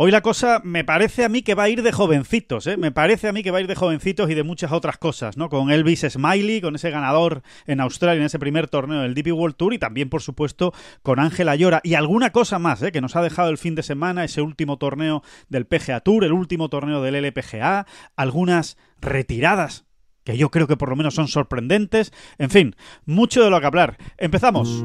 Hoy la cosa me parece a mí que va a ir de jovencitos, ¿eh? me parece a mí que va a ir de jovencitos y de muchas otras cosas, ¿no? Con Elvis Smiley, con ese ganador en Australia en ese primer torneo del DP World Tour y también, por supuesto, con Ángela Llora y alguna cosa más ¿eh? que nos ha dejado el fin de semana, ese último torneo del PGA Tour, el último torneo del LPGA, algunas retiradas que yo creo que por lo menos son sorprendentes, en fin, mucho de lo que hablar. Empezamos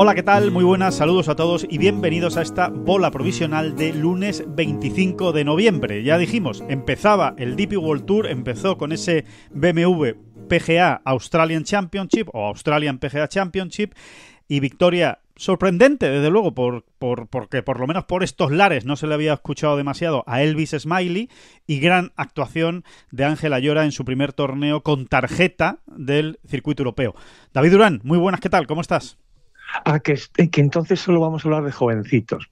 Hola, ¿qué tal? Muy buenas, saludos a todos y bienvenidos a esta bola provisional de lunes 25 de noviembre. Ya dijimos, empezaba el DP World Tour, empezó con ese BMW PGA Australian Championship o Australian PGA Championship y victoria sorprendente, desde luego, porque por lo menos por estos lares no se le había escuchado demasiado a Elvis Smiley y gran actuación de Ángela Llora en su primer torneo con tarjeta del circuito europeo. David Durán, muy buenas, ¿qué tal? ¿Cómo estás? Ah, eh, que, entonces solo vamos a hablar de jovencitos.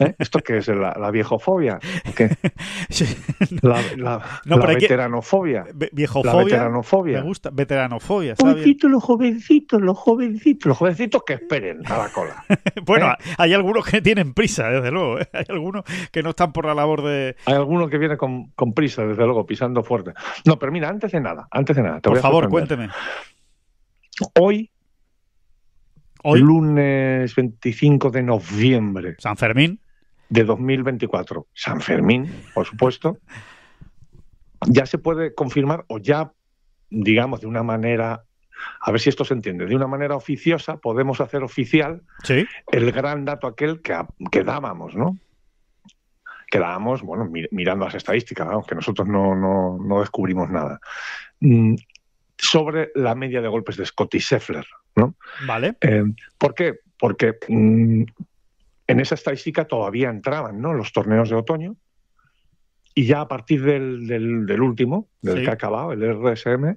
¿Eh? ¿Esto qué es? ¿La, viejofobia? La, la, la veteranofobia. Viejofobia. La veteranofobia. Me gusta. Veteranofobia. Jovencitos, los jovencitos, los jovencitos. Los jovencitos que esperen a la cola. bueno, ¿Eh? hay algunos que tienen prisa, desde luego. Hay algunos que no están por la labor de. Hay algunos que vienen con, prisa, desde luego, pisando fuerte. No, pero mira, antes de nada, antes de nada. por favor, cuénteme. Hoy Hoy. Lunes 25 de noviembre. San Fermín. De 2024. San Fermín, por supuesto. ya se puede confirmar o ya, digamos, de una manera a ver si esto se entiende. De una manera oficiosa podemos hacer oficial ¿Sí? el gran dato aquel que, que dábamos, ¿no? Que dábamos, bueno, mirando las estadísticas, aunque nosotros no, no, no, descubrimos nada. Mm, sobre la media de golpes de Scotty Scheffler. ¿no? Vale. Eh, ¿Por qué? Porque mm, en esa estadística todavía entraban ¿no? los torneos de otoño y ya a partir del, último, del que ha acabado, el RSM,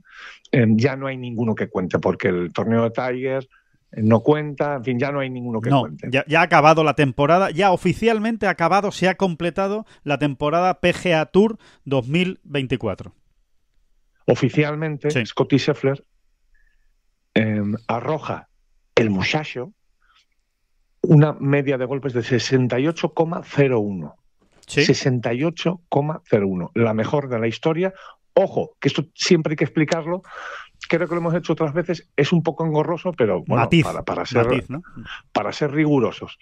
eh, ya no hay ninguno que cuente, porque el torneo de Tiger eh, no cuenta, en fin, ya no hay ninguno que cuente. Ya, ha acabado la temporada, ya oficialmente ha acabado, se ha completado la temporada PGA Tour 2024. Oficialmente, Scottie Scotty Scheffler Em, arroja el muchacho una media de golpes de 68,01. 68,01, la mejor de la historia. Ojo, que esto siempre hay que explicarlo. Creo que lo hemos hecho otras veces. Es un poco engorroso, pero para, ser, rigurosos.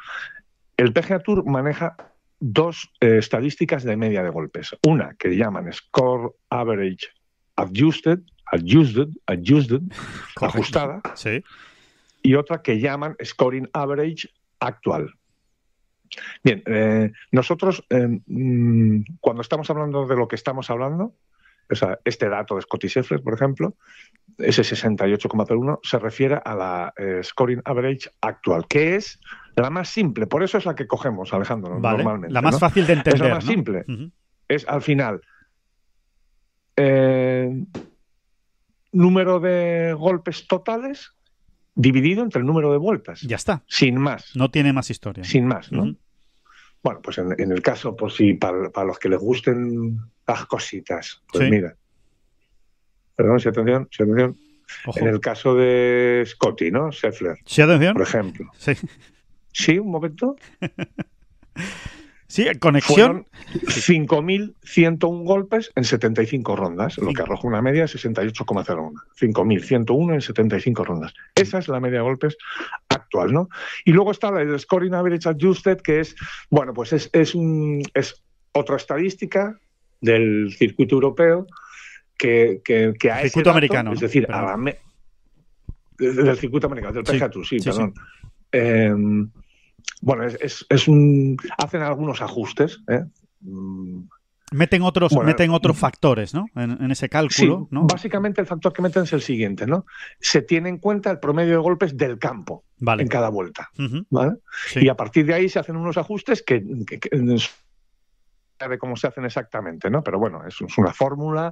El PGA Tour maneja dos eh, estadísticas de media de golpes. Una que llaman Score Average Adjusted, adjusted, ajustada, y otra que llaman scoring average actual. Bien, eh, nosotros eh, mm, cuando estamos hablando de lo que estamos hablando, o sea, este dato de Scotty Sheffler por ejemplo, ese 68,01 se refiere a la eh, scoring average actual, que es la más simple. Por eso es la que cogemos, Alejandro, normalmente. La más fácil de entender. Es la más simple. Es al final número de golpes totales dividido entre el número de vueltas. Ya está. Sin más. No tiene más historia. Sin más, ¿no? Bueno, pues en, el caso, pues sí, para, los que les gusten las cositas, pues mira. Perdón, si atención, si atención. En el caso de Scotty, ¿no? Sheffler. ¿Sí, atención? Por ejemplo. Sí. ¿Sí? ¿Un momento? Sí, conexión. 5.101 golpes en 75 rondas, lo que arroja una media de 68,01. 5.101 en 75 rondas. Esa es la media de golpes actual, ¿no? Y luego está el scoring average adjusted, que es, bueno, pues es, un, es otra estadística del circuito europeo que, que, que circuito americano. Es decir, del circuito americano, del PGA sí, perdón. Em, bueno, es, un, hacen algunos ajustes. ¿eh? Mm. Meten otros, meten otros mm. factores, ¿no? En, ese cálculo, sí, Básicamente el factor que meten es el siguiente, ¿no? Se tiene en cuenta el promedio de golpes del campo en cada vuelta. ¿vale? Y a partir de ahí se hacen unos ajustes que, sabe cómo se hacen exactamente, ¿no? Pero bueno, es, una fórmula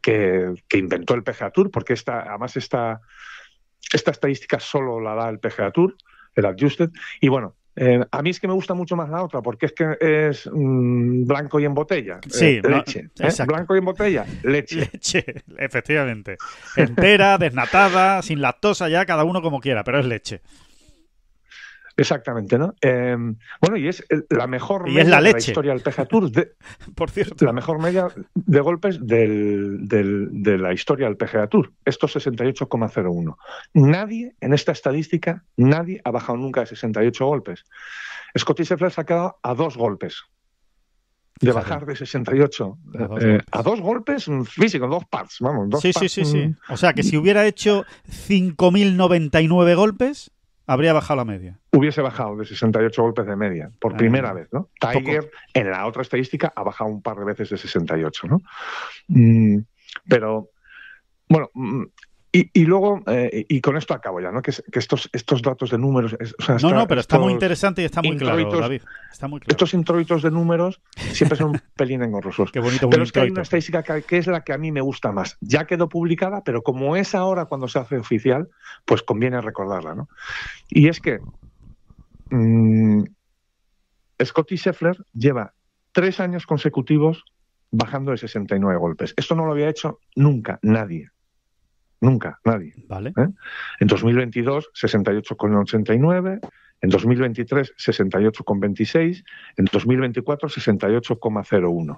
que, inventó el PGA Tour, porque esta, además esta, esta estadística solo la da el PGA Tour, el adjusted, y bueno, eh, a mí es que me gusta mucho más la otra, porque es que es mm, blanco y en botella. Eh, sí, leche. ¿eh? Blanco y en botella, leche. Leche, efectivamente. Entera, desnatada, sin lactosa ya, cada uno como quiera, pero es leche. Exactamente, ¿no? Em, bueno, y es eh, la mejor media la de la historia del PGA Tour. Por cierto. La mejor media de golpes del, de la historia del PGA Tour. Esto 68,01. Nadie en esta estadística, nadie ha bajado nunca de 68 golpes. Scottie Scheffler se ha quedado a dos golpes de bajar de 68 eh, a dos, golpes físicos, dos parts, vamos. Dos sí, sí, sí, sí. Mm. O sea, que si hubiera hecho 5.099 golpes, habría bajado la media. Hubiese bajado de 68 golpes de media, por primera vez, ¿no? Tiger, en la otra estadística, ha bajado un par de veces de 68, ¿no? Mm, pero, bueno, mm, y, luego, eh, y con esto acabo ya, ¿no? Que, estos, estos datos de números. no, no, pero está muy interesante y está muy claro, Estos introitos de números siempre son un pelín engorrosos. Qué bonito, pero es que hay una estadística que, es la que a mí me gusta más. Ya quedó publicada, pero como es ahora cuando se hace oficial, pues conviene recordarla, ¿no? Y es que mm, Scotty Scheffler lleva tres años consecutivos bajando de 69 golpes. Esto no lo había hecho nunca nadie. Nunca, nadie. Vale. ¿Eh? En 2022, 68,89. En 2023, 68,26. En 2024, 68,01.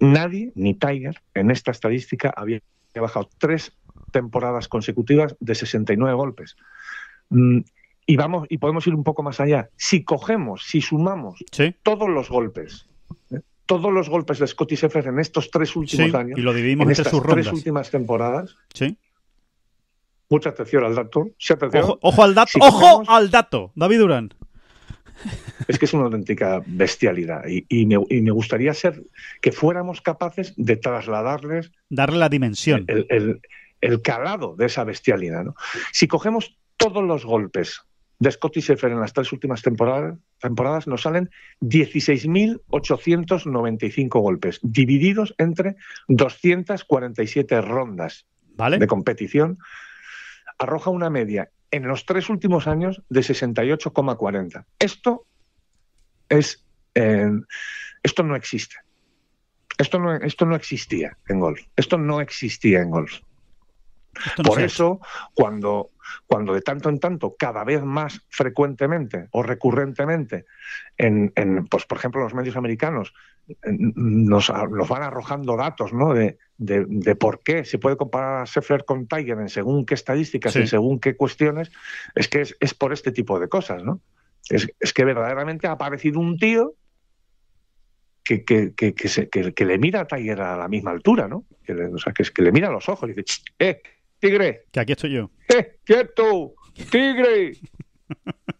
Nadie, ni Tiger, en esta estadística había bajado tres temporadas consecutivas de 69 golpes. Mm, y, vamos, y podemos ir un poco más allá. Si cogemos, si sumamos todos los golpes, ¿eh? todos los golpes de Scotty Sheffer en estos tres últimos años, y lo dividimos en estas tres últimas temporadas, ¿Sí? Mucha atención al dato. Ojo, al dato. ¡Ojo al dato! David Durán. Es que es una auténtica bestialidad y, me, gustaría ser que fuéramos capaces de trasladarles. Darle la dimensión. El, calado de esa bestialidad. ¿no? Si cogemos todos los golpes de Scotty Sheffer en las tres últimas temporadas, temporadas nos salen 16.895 golpes, divididos entre 247 rondas de competición arroja una media en los tres últimos años de 68,40. Esto es eh, esto no existe. Esto no, esto no existía en golf. Esto no existía en golf. Por eso, cuando, cuando de tanto en tanto, cada vez más frecuentemente o recurrentemente, en, pues, por ejemplo, en los medios americanos, nos, nos, van arrojando datos ¿no? De, de, por qué se puede comparar a Scheffler con Tiger en según qué estadísticas, y según qué cuestiones, es que es, por este tipo de cosas. ¿no? Es, que verdaderamente ha aparecido un tío que, que, que, que le mira a Tiger a la misma altura, ¿no? que le, que, le mira a los ojos y dice, ¡eh, tigre! Que aquí estoy yo. ¡eh, quieto! ¡tigre!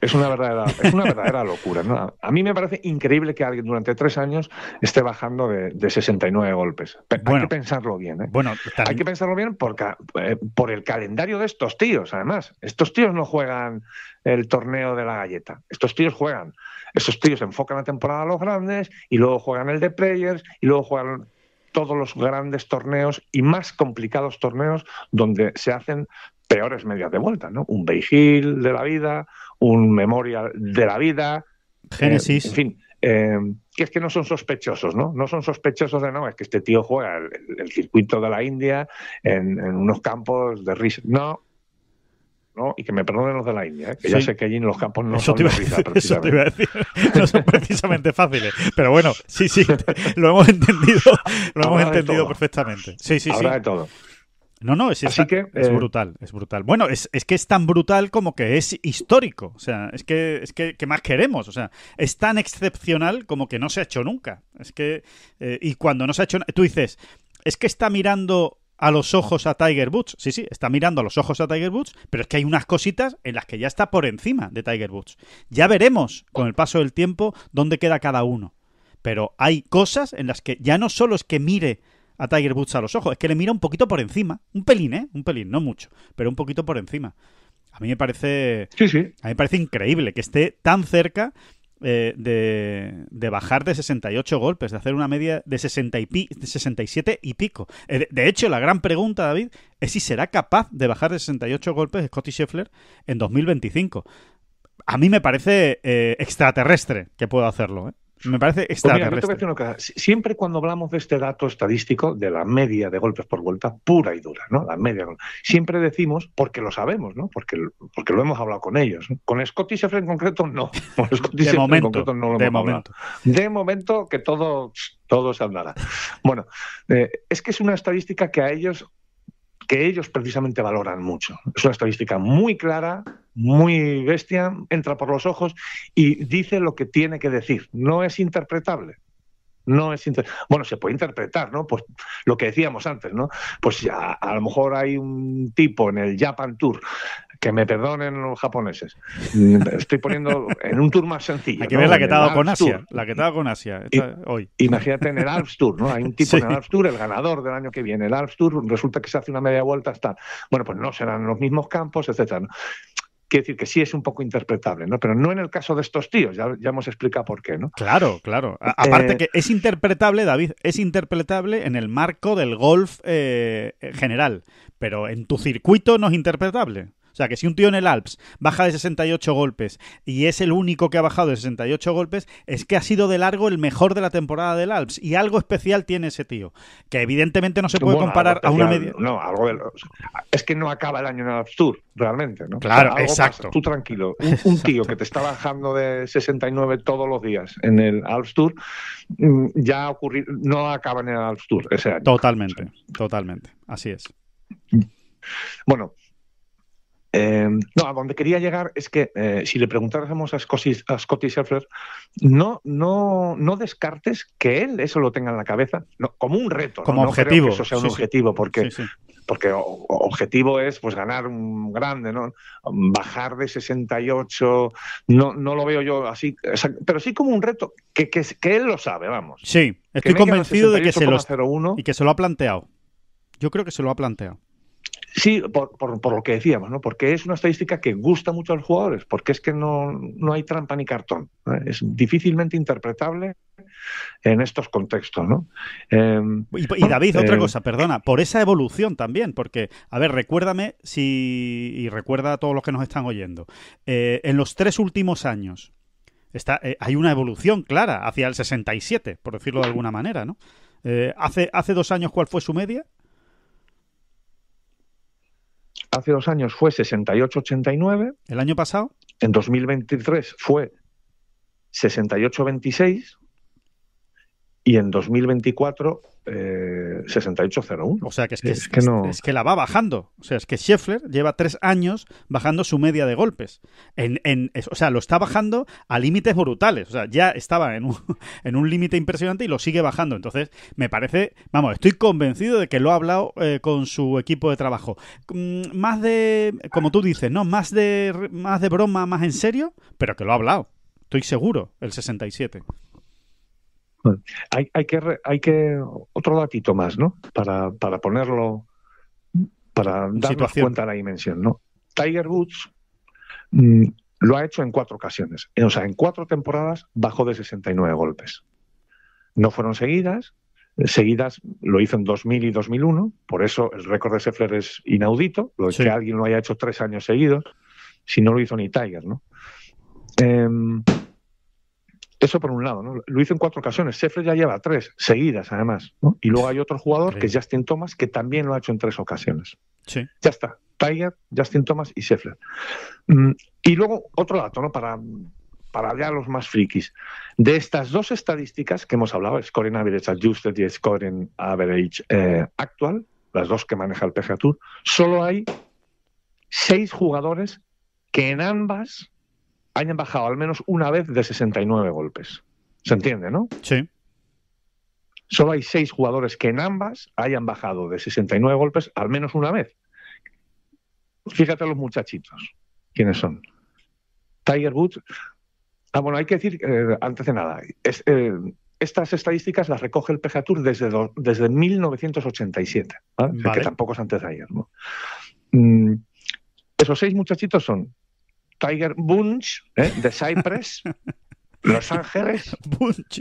Es, una verdadera, es una verdadera locura. ¿no? A mí me parece increíble que alguien durante tres años esté bajando de, de 69 golpes. Hay que pensarlo bien. ¿eh? Bueno, Hay que pensarlo bien porque, eh, por el calendario de estos tíos, además. Estos tíos no juegan el torneo de la galleta. Estos tíos juegan. Estos tíos enfocan la temporada a los grandes y luego juegan el de players y luego juegan todos los grandes torneos y más complicados torneos donde se hacen peores medias de vuelta, ¿no? Un Beigil de la vida, un memorial de la Vida. Génesis. Eh, en fin, eh, que es que no son sospechosos, ¿no? No son sospechosos de no, es que este tío juega el, circuito de la India en, unos campos de risa. No, ¿no? Y que me perdonen los de la India, ¿eh? que yo sé que allí en los campos no son no son precisamente fáciles. Pero bueno, sí, sí, lo hemos entendido, lo hemos entendido perfectamente. Sí, sí, Habrá de todo. No, no, es, Así que, es eh, brutal, es brutal. Bueno, es, que es tan brutal como que es histórico. O sea, es que, es que, más queremos? O sea, es tan excepcional como que no se ha hecho nunca. Es que, eh, y cuando no se ha hecho, tú dices, es que está mirando a los ojos a Tiger Woods. Sí, sí, está mirando a los ojos a Tiger Woods, pero es que hay unas cositas en las que ya está por encima de Tiger Woods. Ya veremos con el paso del tiempo dónde queda cada uno. Pero hay cosas en las que ya no solo es que mire a Tiger Boots a los ojos. Es que le mira un poquito por encima. Un pelín, ¿eh? Un pelín, no mucho, pero un poquito por encima. A mí me parece. Sí, sí. A mí me parece increíble que esté tan cerca eh, de, de, bajar de 68 golpes, de hacer una media de, 60 y de 67 y pico. Eh, de, hecho, la gran pregunta, David, es si será capaz de bajar de 68 golpes Scotty Scheffler en 2025. A mí me parece eh, extraterrestre que pueda hacerlo, ¿eh? Me parece pues extraterrestre. Siempre cuando hablamos de este dato estadístico, de la media de golpes por vuelta, pura y dura, ¿no? La media. Siempre decimos, porque lo sabemos, ¿no? Porque, porque lo hemos hablado con ellos. Con Scotty Sheffield en concreto, no. Con de momento, en concreto no lo de hemos momento. Hablado. De momento que todo, se hablará. Bueno, eh, es que es una estadística que a ellos que ellos precisamente valoran mucho. Es una estadística muy clara, muy bestia, entra por los ojos y dice lo que tiene que decir. No es interpretable. No es bueno, se puede interpretar, ¿no? Pues lo que decíamos antes, ¿no? Pues ya, a lo mejor hay un tipo en el Japan Tour que me perdonen los japoneses. Mm, estoy poniendo en un tour más sencillo. Hay que la que estaba con Asia. La que con Asia Imagínate en el Alps Tour, ¿no? Hay un tipo en el Alps Tour, el ganador del año que viene. El Alps Tour resulta que se hace una media vuelta hasta. Bueno, pues no serán los mismos campos, etcétera. Quiere decir que sí es un poco interpretable, ¿no? Pero no en el caso de estos tíos, ya, hemos explicado por qué, ¿no? Claro, claro. aparte eh, que es interpretable, David, es interpretable en el marco del golf eh, general, pero en tu circuito no es interpretable. O sea, que si un tío en el Alps baja de 68 golpes y es el único que ha bajado de 68 golpes, es que ha sido de largo el mejor de la temporada del Alps. Y algo especial tiene ese tío, que evidentemente no se puede comparar a una media. No, algo es que no acaba el año en el Alps Tour, realmente, ¿no? Claro, exacto. Tú tranquilo. Un, tío que te está bajando de 69 todos los días en el Alps Tour, mm, ya ocurrido, no acaba en el Alps Tour ese año. Totalmente, totalmente. Así es. Bueno, eh, no, a donde quería llegar es que eh, si le preguntáramos a, Scottie, a Scotty no, no, no descartes que él eso lo tenga en la cabeza, como un reto. Como objetivo. No que eso sea un objetivo, porque, objetivo es pues ganar un grande, ¿no? Bajar de 68, no, no lo veo yo así, pero sí como un reto que, él lo sabe, vamos. Sí, estoy convencido de que y que se lo ha planteado. Yo creo que se lo ha planteado. Sí, por, por, lo que decíamos, ¿no? Porque es una estadística que gusta mucho a los jugadores, porque es que no, no hay trampa ni cartón. ¿eh? Es difícilmente interpretable en estos contextos, ¿no? Em, y, David, otra eh, cosa, perdona, por esa evolución también, porque, a ver, recuérdame si, y recuerda a todos los que nos están oyendo, eh, en los tres últimos años está, hay una evolución clara hacia el 67, por decirlo de alguna manera, ¿no? hace, hace dos años, ¿cuál fue su media? hace dos años fue 68-89 ¿El año pasado? En 2023 fue 68-26 y en 2024 eh, 68-01. O sea, que es que, es que, la va bajando. O sea, es que Scheffler lleva tres años bajando su media de golpes. En, o sea, lo está bajando a límites brutales. O sea, ya estaba en un, límite impresionante y lo sigue bajando. Entonces, me parece, vamos, estoy convencido de que lo ha hablado eh, con su equipo de trabajo. Mm, más de, como tú dices, ¿no? Más de, más de broma, más en serio, pero que lo ha hablado. Estoy seguro, el 67 hay, que, hay que otro datito más, ¿no? Para, ponerlo, para darnos cuenta de la dimensión, ¿no? Tiger Woods mm, lo ha hecho en cuatro ocasiones. O sea, en cuatro temporadas bajó de 69 golpes. No fueron seguidas. Seguidas lo hizo en 2000 y 2001. Por eso el récord de Sheffler es inaudito. Lo de que alguien lo haya hecho tres años seguidos. Si no lo hizo ni Tiger, ¿no? Eh, eso por un lado, ¿no? Lo hizo en cuatro ocasiones. Sheffler ya lleva tres seguidas, además. Y luego hay otro jugador, que es Justin Thomas, que también lo ha hecho en tres ocasiones. Sí. Ya está. Tiger, Justin Thomas y Sheffler. Mm, y luego otro dato, ¿no? Para, para a los más frikis. De estas dos estadísticas que hemos hablado, Scoring Average Adjusted y Scoring Average eh, Actual, las dos que maneja el PGA Tour, solo hay seis jugadores que en ambas hayan bajado al menos una vez de 69 golpes. ¿Se entiende, no? Sí. Solo hay seis jugadores que en ambas hayan bajado de 69 golpes al menos una vez. Fíjate los muchachitos, ¿quiénes son? Tiger Woods. Ah, bueno, hay que decir, eh, antes de nada, eh, estas estadísticas las recoge el PGA Tour desde, 1987, que tampoco es antes de ayer. Mm, esos seis muchachitos son Tiger Bunch eh, de Cypress, Los Ángeles. Bunch.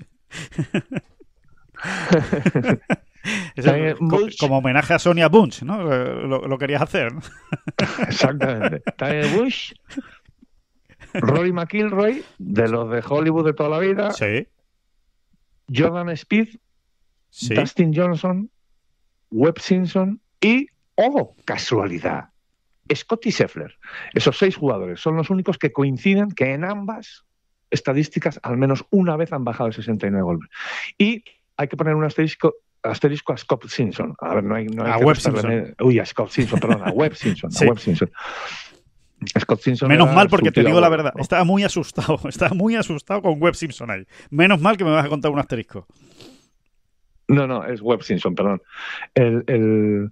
como, homenaje a Sonia Bunch, ¿no? Lo, querías hacer. Exactamente. Tiger Bunch, Rory McIlroy, de los de Hollywood de toda la vida. Sí. Jordan Speed, Justin Dustin Johnson, Webb Simpson y, oh, casualidad, Scott y Sheffler, Esos seis jugadores son los únicos que coinciden que en ambas estadísticas al menos una vez han bajado el 69 golpes. Y hay que poner un asterisco a Scott Simpson. A ver, no hay, no Simpson. Uy, a Scott Simpson, perdón, a Webb Simpson, Menos mal porque te digo la verdad, estaba muy asustado, estaba muy asustado con Web Simpson ahí. Menos mal que me vas a contar un asterisco. No, no, es Web Simpson, perdón. el,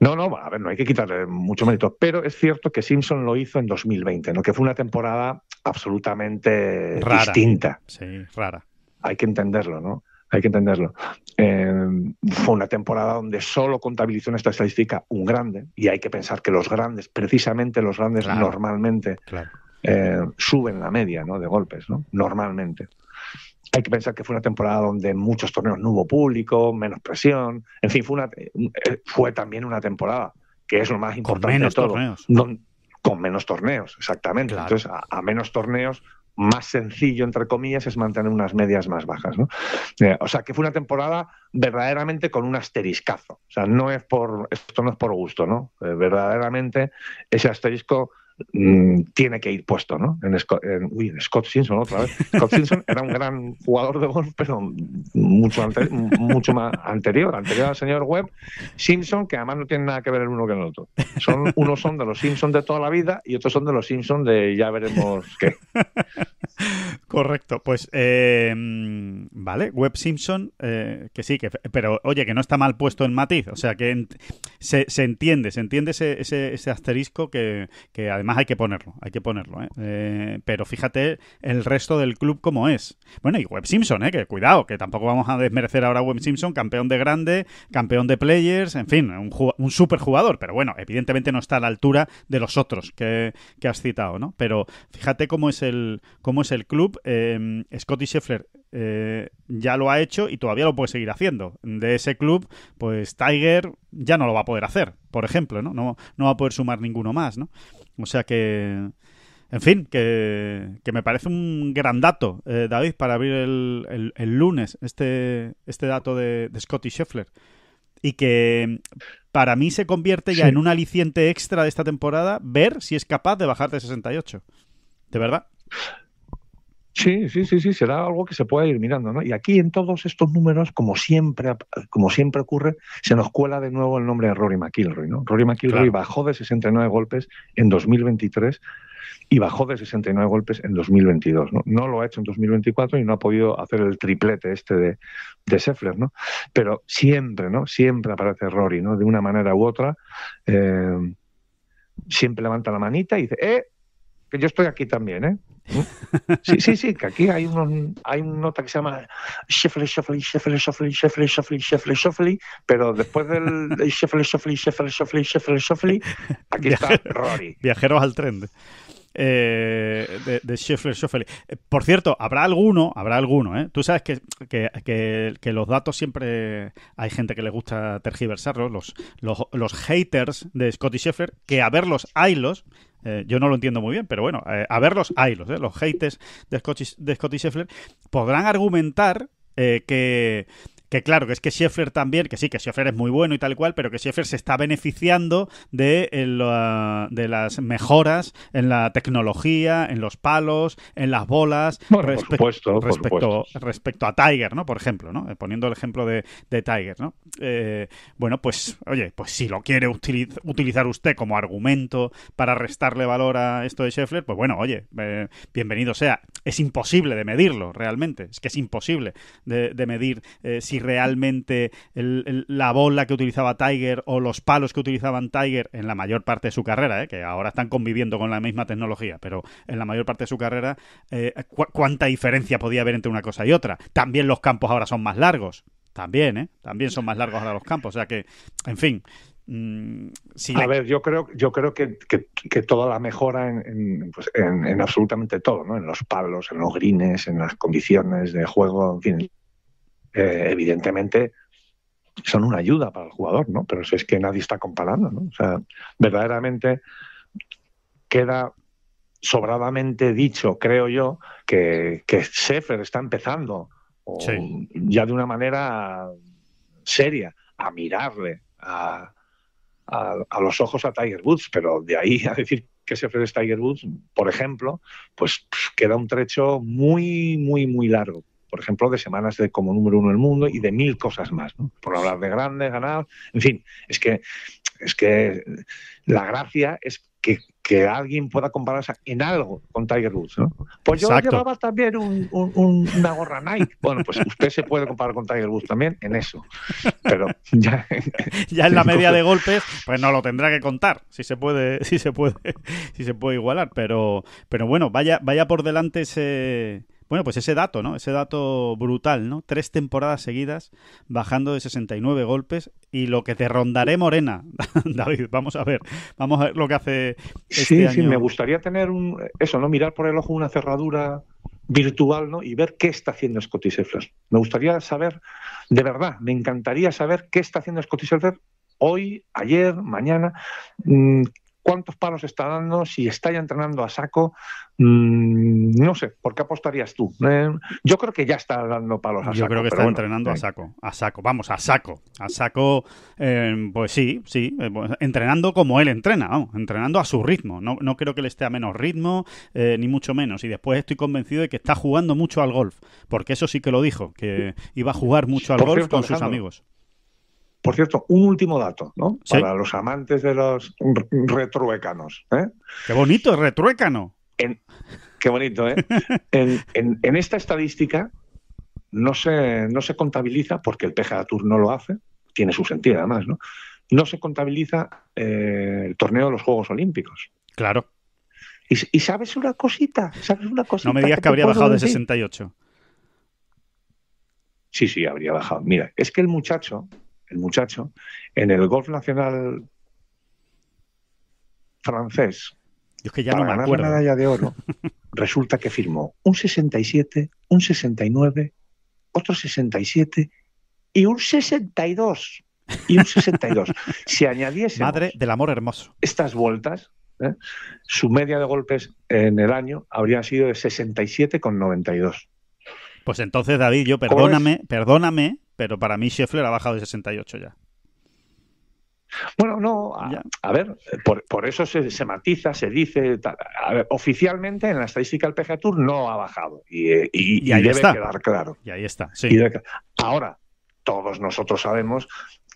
no, no, a ver, no hay que quitarle mucho mérito, pero es cierto que Simpson lo hizo en 2020, que fue una temporada absolutamente distinta. Sí, rara. Hay que entenderlo, ¿no? Hay que entenderlo. Eh, fue una temporada donde solo contabilizó en esta estadística un grande, y hay que pensar que los grandes, precisamente los grandes, normalmente eh, suben la media ¿no? de golpes, ¿no? normalmente. Hay que pensar que fue una temporada donde muchos torneos no hubo público, menos presión. En fin, fue, una, eh, también una temporada, que es lo más importante. Con menos torneos. con menos torneos, exactamente. Entonces, a, menos torneos, más sencillo, entre comillas, es mantener unas medias más bajas. Eh, o sea, que fue una temporada verdaderamente con un asteriscazo. O sea, no es por, esto no es por gusto, ¿no? Eh, verdaderamente ese asterisco Mm, tiene que ir puesto, ¿no? En Scott, uy, en Scott Simpson otra vez. Scott Simpson era un gran jugador de golf, pero mucho, antes, mucho más anterior, anterior al señor Webb. Simpson, que además no tiene nada que ver el uno con el otro. Son, unos son de los Simpsons de toda la vida y otros son de los Simpsons de ya veremos qué. Correcto, pues eh, vale, Webb Simpson, eh, que sí, que, pero oye, que no está mal puesto en matiz, o sea que se, entiende, se entiende ese, ese, asterisco que además hay que ponerlo, hay que ponerlo. ¿eh? Eh, pero fíjate el resto del club como es. Bueno, y Web Simpson, ¿eh? que cuidado, que tampoco vamos a desmerecer ahora a Web Simpson, campeón de grande, campeón de players, en fin, un, super jugador, pero bueno, evidentemente no está a la altura de los otros que, has citado, ¿no? Pero fíjate cómo es el, cómo es el club. Eh, Scotty Scheffler eh, ya lo ha hecho y todavía lo puede seguir haciendo. De ese club, pues Tiger ya no lo va a poder hacer, por ejemplo, ¿no? No, no va a poder sumar ninguno más, ¿no? O sea que... En fin, que, que, me parece un gran dato, eh, David, para abrir el, lunes este, este dato de, Scotty Scheffler. Y que para mí se convierte ya en un aliciente extra de esta temporada ver si es capaz de bajar de 68. ¿De verdad? Sí, sí, sí, sí, será algo que se pueda ir mirando, ¿no? Y aquí en todos estos números, como siempre, como siempre ocurre, se nos cuela de nuevo el nombre de Rory McIlroy, ¿no? Rory McIlroy bajó de 69 golpes en 2023 y bajó de 69 golpes en 2022, ¿no? No lo ha hecho en 2024 y no ha podido hacer el triplete este de, de ¿no? Pero siempre, ¿no? Siempre aparece Rory, ¿no? De una manera u otra, eh, siempre levanta la manita y dice, ¡eh! que yo estoy aquí también, ¿eh? Sí, sí, sí, que aquí hay, un hay una nota que se llama Sheffley, Sheffley, Sheffley, Sheffley, Sheffley, Sheffley, Sheffley, Sheffley, pero después del Sheffley, Sheffley, Sheffley, Sheffley, Sheffley, Sheffley, aquí está Rory. Viajeros al tren. de, de Sheffler Por cierto, habrá alguno, habrá alguno, ¿eh? Tú sabes que, que, que, los datos siempre hay gente que le gusta tergiversarlos, los, los, los haters de Scotty Sheffler que a verlos haylos, eh, yo no lo entiendo muy bien, pero bueno, eh, a verlos, los Eh, los haters de Scotty, de Scottie podrán argumentar eh, que que claro, que es que Scheffler también, que sí, que Scheffler es muy bueno y tal cual, pero que Scheffler se está beneficiando eh, de, las mejoras en la tecnología, en los palos, en las bolas, por supuesto, respecto, respecto a Tiger, ¿no? Por ejemplo, ¿no? Eh, poniendo el ejemplo de, Tiger, ¿no? Eh, bueno, pues, oye, pues si lo quiere utilizar usted como argumento para restarle valor a esto de Scheffler, pues bueno, oye, bienvenido sea. Es imposible de medirlo, realmente. Es que es imposible de, medir si realmente la bola que utilizaba Tiger o los palos que utilizaban Tiger en la mayor parte de su carrera, ¿eh? que ahora están conviviendo con la misma tecnología, pero en la mayor parte de su carrera, eh, ¿cuánta diferencia podía haber entre una cosa y otra? También los campos ahora son más largos. También, ¿eh? También son más largos ahora los campos. O sea que, en fin, mm, A ver, yo creo, yo creo que, toda la mejora pues, en, absolutamente todo, ¿no? En los palos, en los grines, en las condiciones de juego, en fin, eh, evidentemente son una ayuda para el jugador, ¿no? Pero si es que nadie está comparando, ¿no? O sea, verdaderamente queda sobradamente dicho, creo yo, que, que está empezando ya de una manera seria a mirarle a, a, los ojos a Tiger Woods, pero de ahí a decir que Sheffer es Tiger Woods, por ejemplo, pues, pues queda un trecho muy, muy, muy largo por ejemplo, de semanas de como número uno en el mundo y de mil cosas más, ¿no? por hablar de grandes, ganados... en fin, es que, es que la gracia es que, alguien pueda compararse en algo con Tiger Woods, ¿no? Pues yo llevaba también una gorra Nike. Bueno, pues usted se puede comparar con Tiger Woods también en eso. Pero ya, ya en la media de golpes, pues no lo tendrá que contar. Si se puede, si se puede, si se puede igualar. Pero, pero bueno, vaya, vaya por delante ese bueno, pues ese dato, ¿no? Ese dato brutal, ¿no? Tres temporadas seguidas bajando de 69 golpes y lo que te rondaré Morena, David, vamos a ver, vamos a ver lo que hace este año. sí, me gustaría tener un eso, no mirar por el ojo una cerradura virtual, ¿no? Y ver qué está haciendo Scotty Sheffield. Me gustaría saber de verdad, me encantaría saber qué está haciendo Scotty Sheffield hoy, ayer, mañana, mm, cuántos palos está dando, si está ya entrenando a saco, mm, no sé, ¿por qué apostarías tú? Eh, yo creo que ya está dando palos a saco. Yo creo que está entrenando a eh. saco, a saco, vamos, a saco, a saco, eh, pues sí, sí, pues entrenando como él entrena, entrenando a su ritmo, no, no creo que le esté a menos ritmo, ni mucho menos, y después estoy convencido de que está jugando mucho al golf, porque eso sí que lo dijo, que iba a jugar mucho al golf con sus amigos. Por cierto, un último dato, ¿no? Para los amantes de los retruécanos. ¿eh? Qué bonito, retruécano. En, qué bonito, ¿eh? en, esta estadística no se, no se contabiliza, porque el PGA Tour no lo hace, tiene su sentido además, ¿no? No se contabiliza eh, el torneo de los Juegos Olímpicos. Claro. Y, sabes una cosita, sabes una cosita. No me digas que, habría bajado de 68. Sí, sí, habría bajado. Mira, es que el muchacho, el muchacho, en el golf nacional francés, que ganar medalla de oro, resulta que firmó un 67, un 69, otro 67 y un 62. Y un 62. si añadiese. Madre del amor hermoso. Estas vueltas, ¿eh? su media de golpes en el año habría sido de 67,92. Pues entonces, David, yo perdóname, perdóname, pero para mí Scheffler ha bajado de 68 ya. Bueno, no, a, ver, por, eso se, matiza, se dice. oficialmente en la estadística del PGA Tour no ha bajado y, eh, ahí debe quedar claro. Y ahí está, ahora, todos nosotros sabemos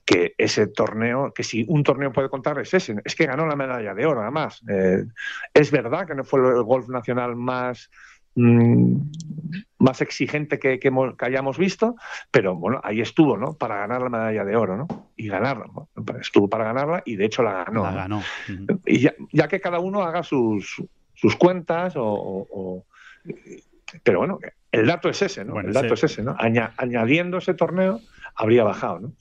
que ese torneo, que si un torneo puede contar es ese, es que ganó la medalla de oro, nada más. Eh, es verdad que no fue el golf nacional más Mm, más exigente que, que, hayamos visto, pero bueno, ahí estuvo, ¿no? Para ganar la medalla de oro, ¿no? Y ganarla, estuvo para ganarla y de hecho la ganó. Y ya, que cada uno haga sus, sus cuentas o, eh, pero bueno, el dato es ese, ¿no? el dato es ese, ¿no? Añadiendo ese torneo, habría bajado. ¿no?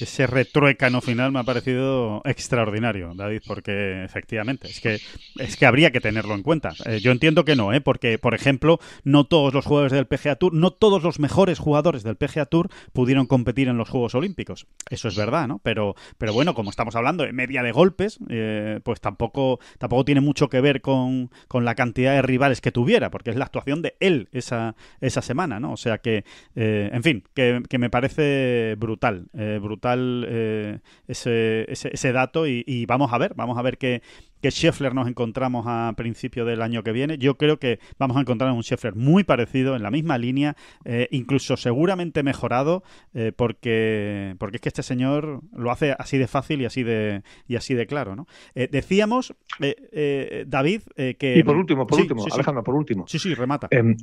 Ese retruécano final me ha parecido extraordinario, David, porque efectivamente es que, es que habría que tenerlo en cuenta. Eh, yo entiendo que no, ¿eh? porque, por ejemplo, no todos los jugadores del PGA Tour, no todos los mejores jugadores del PGA Tour pudieron competir en los Juegos Olímpicos. Eso es verdad, ¿no? Pero, pero bueno, como estamos hablando de media de golpes, eh, pues tampoco, tampoco tiene mucho que ver con, la cantidad de rivales que tuviera, porque es la actuación de él esa, esa semana, ¿no? O sea que, eh, en fin, que, que me parece brutal, eh, brutal eh, ese, ese, dato y, y, vamos a ver, vamos a ver qué, que Scheffler nos encontramos a principio del año que viene. Yo creo que vamos a encontrar un Scheffler muy parecido, en la misma línea, eh, incluso seguramente mejorado, eh, porque, porque es que este señor lo hace así de fácil y así de, y así de claro. ¿no? Eh, decíamos, David, que... Y por último, por último, Alejandro, por último. Sí, sí, remata. Em,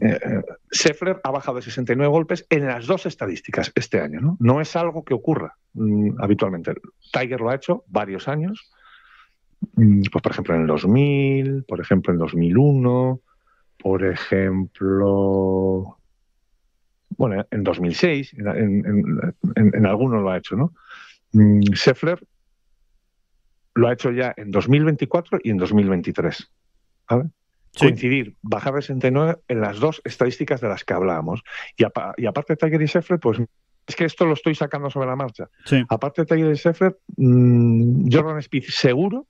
Scheffler ha bajado de 69 golpes en las dos estadísticas este año. No, no es algo que ocurra mm, habitualmente. Tiger lo ha hecho varios años Mm, pues por ejemplo en el 2000, por ejemplo en 2001, por ejemplo, bueno, en 2006, en, en, algunos lo ha hecho, ¿no? Mm, Scheffler lo ha hecho ya en 2024 y en 2023. ¿vale? Coincidir, bajar de 69 en las dos estadísticas de las que hablábamos. Y, aparte y aparte Tiger y Sheffler pues es que esto lo estoy sacando sobre la marcha. Aparte de Tiger y Scheffler, mm, Jordan Speed seguro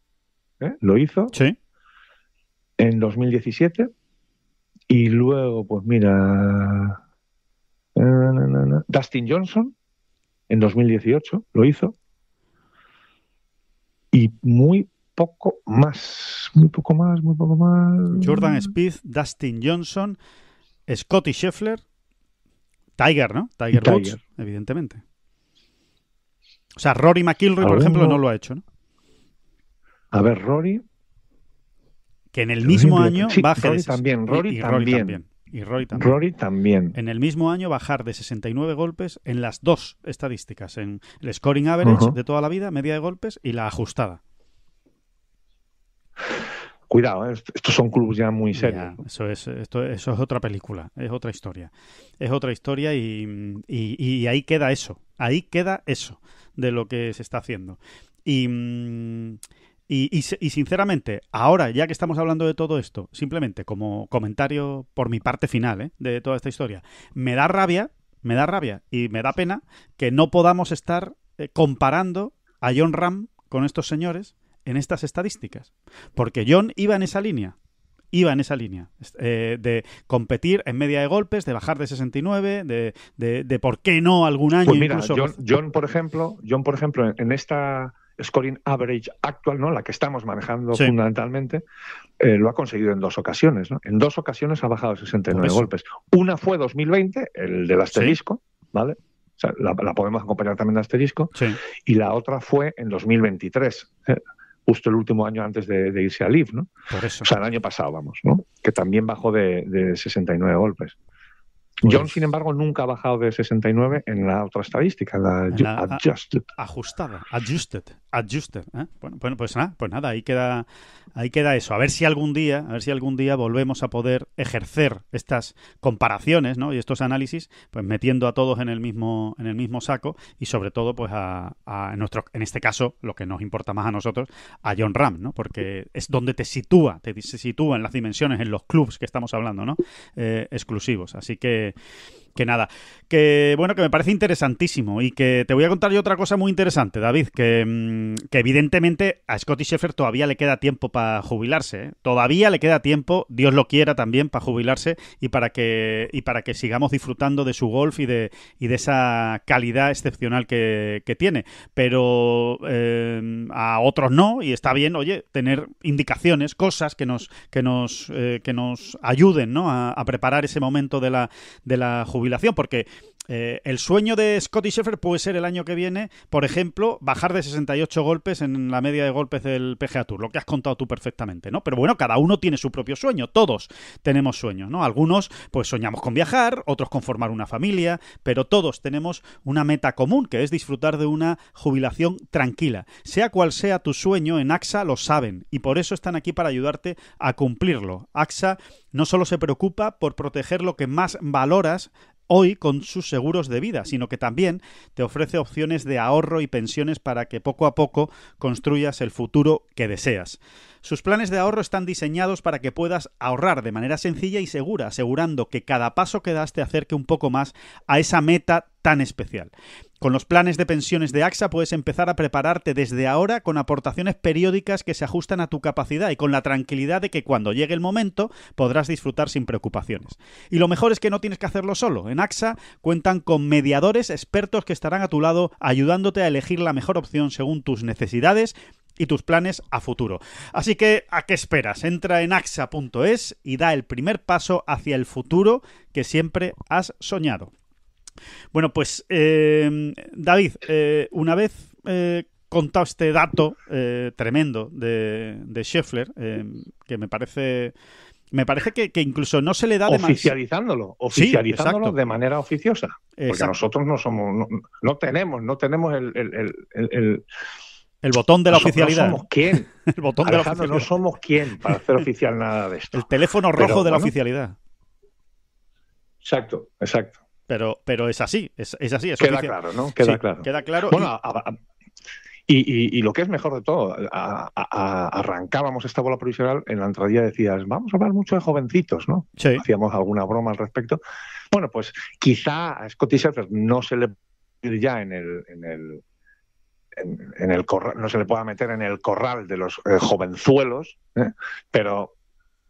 ¿Eh? lo hizo. Sí. En 2017. Y luego, pues mira. Dustin Johnson, en 2018, lo hizo. Y muy poco más, muy poco más, muy poco más. Jordan Speed, Dustin Johnson, Scotty Scheffler, Tiger, ¿no? Tiger, Tiger. Woods, evidentemente. O sea, Rory McIlroy, por ejemplo, no lo ha hecho, ¿no? A ver, Rory. Que en el mismo año baje también, Rory, también. Rory también. Rory también. En el mismo año bajar de 69 golpes en las dos estadísticas, en el scoring average de toda la vida, media de golpes y la ajustada. Cuidado, eh, estos son clubes ya muy serios. eso, es, es otra película, es otra historia. Es otra historia y, ahí queda eso. Ahí queda eso de lo que se está haciendo. Y mm, y, sinceramente, ahora, ya que estamos hablando de todo esto, simplemente como comentario por mi parte final ¿eh? de toda esta historia, me da rabia, me da rabia y me da pena que no podamos estar eh, comparando a John Ram con estos señores en estas estadísticas. Porque John iba en esa línea iba en esa línea eh, de competir en media de golpes, de bajar de 69, de, de, de por qué no algún pues año pues mira, por ejemplo, John, por ejemplo, en esta scoring average actual, ¿no? la que estamos manejando fundamentalmente, eh, lo ha conseguido en dos ocasiones. ¿no? En dos ocasiones ha bajado 69 golpes. Una fue 2020, el del asterisco, ¿vale? la, podemos acompañar también de asterisco. Y la otra fue en 2023, ¿eh? justo el último año antes de, irse al IF, ¿no? Por eso. O sea, el año pasado, vamos, ¿no? Que también bajó de, 69 golpes. Pues John, sin embargo, nunca ha bajado de 69 en la otra estadística, la, la adjusted. ajustada, adjusted. Adjuster. ¿eh? Bueno, bueno, pues nada, pues nada, ahí queda, ahí queda eso. A ver si algún día, a ver si algún día volvemos a poder ejercer estas comparaciones, ¿no? Y estos análisis, pues metiendo a todos en el mismo, en el mismo saco y sobre todo, pues a, nuestro, en este caso, lo que nos importa más a nosotros, a John Ram, ¿no? Porque es donde te sitúa, te sitúa en las dimensiones, en los clubs que estamos hablando, ¿no? Eh, exclusivos. Así que que nada, que bueno, que me parece interesantísimo y que te voy a contar yo otra cosa muy interesante, David, que, mm, evidentemente a Scotty Sheffer todavía le queda tiempo para jubilarse, ¿eh? todavía le queda tiempo, Dios lo quiera también, para jubilarse y para que, y para que sigamos disfrutando de su golf y de, y de esa calidad excepcional que, tiene, pero eh, a otros no y está bien, oye, tener indicaciones, cosas que nos, que nos, eh, que nos ayuden ¿no? a, preparar ese momento de la, de la jubilación jubilación, porque eh, el sueño de Scotty Sheffer puede ser el año que viene, por ejemplo, bajar de 68 golpes en la media de golpes del PGA Tour, lo que has contado tú perfectamente, ¿no? Pero bueno, cada uno tiene su propio sueño, todos tenemos sueños, ¿no? Algunos pues soñamos con viajar, otros con formar una familia, pero todos tenemos una meta común, que es disfrutar de una jubilación tranquila. Sea cual sea tu sueño, en AXA lo saben y por eso están aquí para ayudarte a cumplirlo. AXA no solo se preocupa por proteger lo que más valoras hoy con sus seguros de vida, sino que también te ofrece opciones de ahorro y pensiones para que poco a poco construyas el futuro que deseas. Sus planes de ahorro están diseñados para que puedas ahorrar de manera sencilla y segura, asegurando que cada paso que das te acerque un poco más a esa meta tan especial. Con los planes de pensiones de AXA puedes empezar a prepararte desde ahora con aportaciones periódicas que se ajustan a tu capacidad y con la tranquilidad de que cuando llegue el momento podrás disfrutar sin preocupaciones. Y lo mejor es que no tienes que hacerlo solo. En AXA cuentan con mediadores expertos que estarán a tu lado ayudándote a elegir la mejor opción según tus necesidades y tus planes a futuro. Así que, ¿a qué esperas? Entra en axa.es y da el primer paso hacia el futuro que siempre has soñado. Bueno, pues eh, David, eh, una vez eh, contado este dato tremendo de, de Scheffler, que me parece... Me parece que, incluso no se le da oficializándolo, oficializándolo de manera oficiosa, porque nosotros no somos, no, tenemos, no tenemos el el botón de la oficialidad. No somos quién. El botón de la oficialidad. no somos quién para hacer oficial nada de esto. El teléfono rojo de la oficialidad. Exacto, exacto. Pero, pero es así, es, es así. queda claro, ¿no? Queda claro. Queda claro. y... lo que es mejor de todo, arrancábamos esta bola provisional, en la entradilla decías, vamos a hablar mucho de jovencitos, ¿no? Sí. Hacíamos alguna broma al respecto. Bueno, pues quizá a Scotty Sheffield no se le ya en el, en el el no se le pueda meter en el corral de los eh, jovenzuelos, ¿eh? pero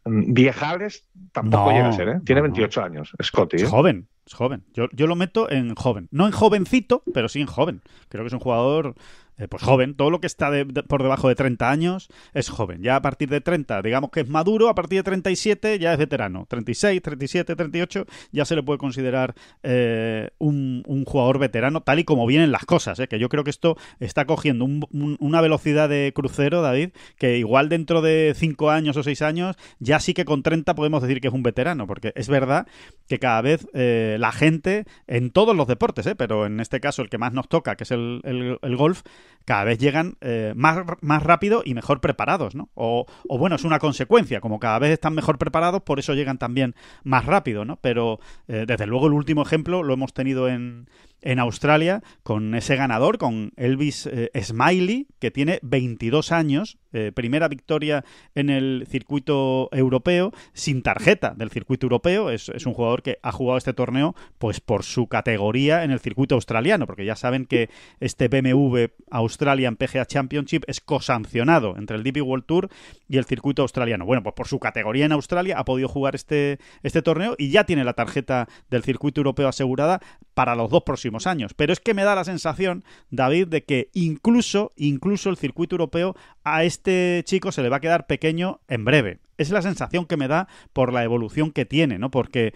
mm, viejales tampoco llega a ser, ¿eh? Tiene 28 años, Scotty. Es joven, es joven. Yo, yo, lo meto en joven. No en jovencito, pero sí en joven. Creo que es un jugador eh, pues joven, todo lo que está por debajo de 30 años es joven. Ya a partir de 30, digamos que es maduro, a partir de 37 ya es veterano. 36, 37, 38 ya se le puede considerar eh, un, jugador veterano, tal y como vienen las cosas. Eh, que yo creo que esto está cogiendo una velocidad de crucero, David, que igual dentro de 5 años o 6 años ya sí que con 30 podemos decir que es un veterano, porque es verdad que cada vez la gente en todos los deportes, pero en este caso el que más nos toca, que es el golf, cada vez llegan eh, más, más, rápido y mejor preparados, ¿no? O, bueno, es una consecuencia, como cada vez están mejor preparados, por eso llegan también más rápido, ¿no? Pero eh, desde luego el último ejemplo lo hemos tenido en, en Australia con ese ganador, con Elvis eh, Smiley, que tiene 22 años, eh, primera victoria en el circuito europeo, sin tarjeta del circuito europeo. Es, un jugador que ha jugado este torneo pues por su categoría en el circuito australiano, porque ya saben que este BMW Australian PGA Championship es cosancionado entre el DP World Tour y el circuito australiano. Bueno, pues por su categoría en Australia ha podido jugar este, este torneo y ya tiene la tarjeta del circuito europeo asegurada para los dos próximos años. Pero es que me da la sensación, David, de que incluso, incluso el circuito europeo a este chico se le va a quedar pequeño en breve. Es la sensación que me da por la evolución que tiene, ¿no? Porque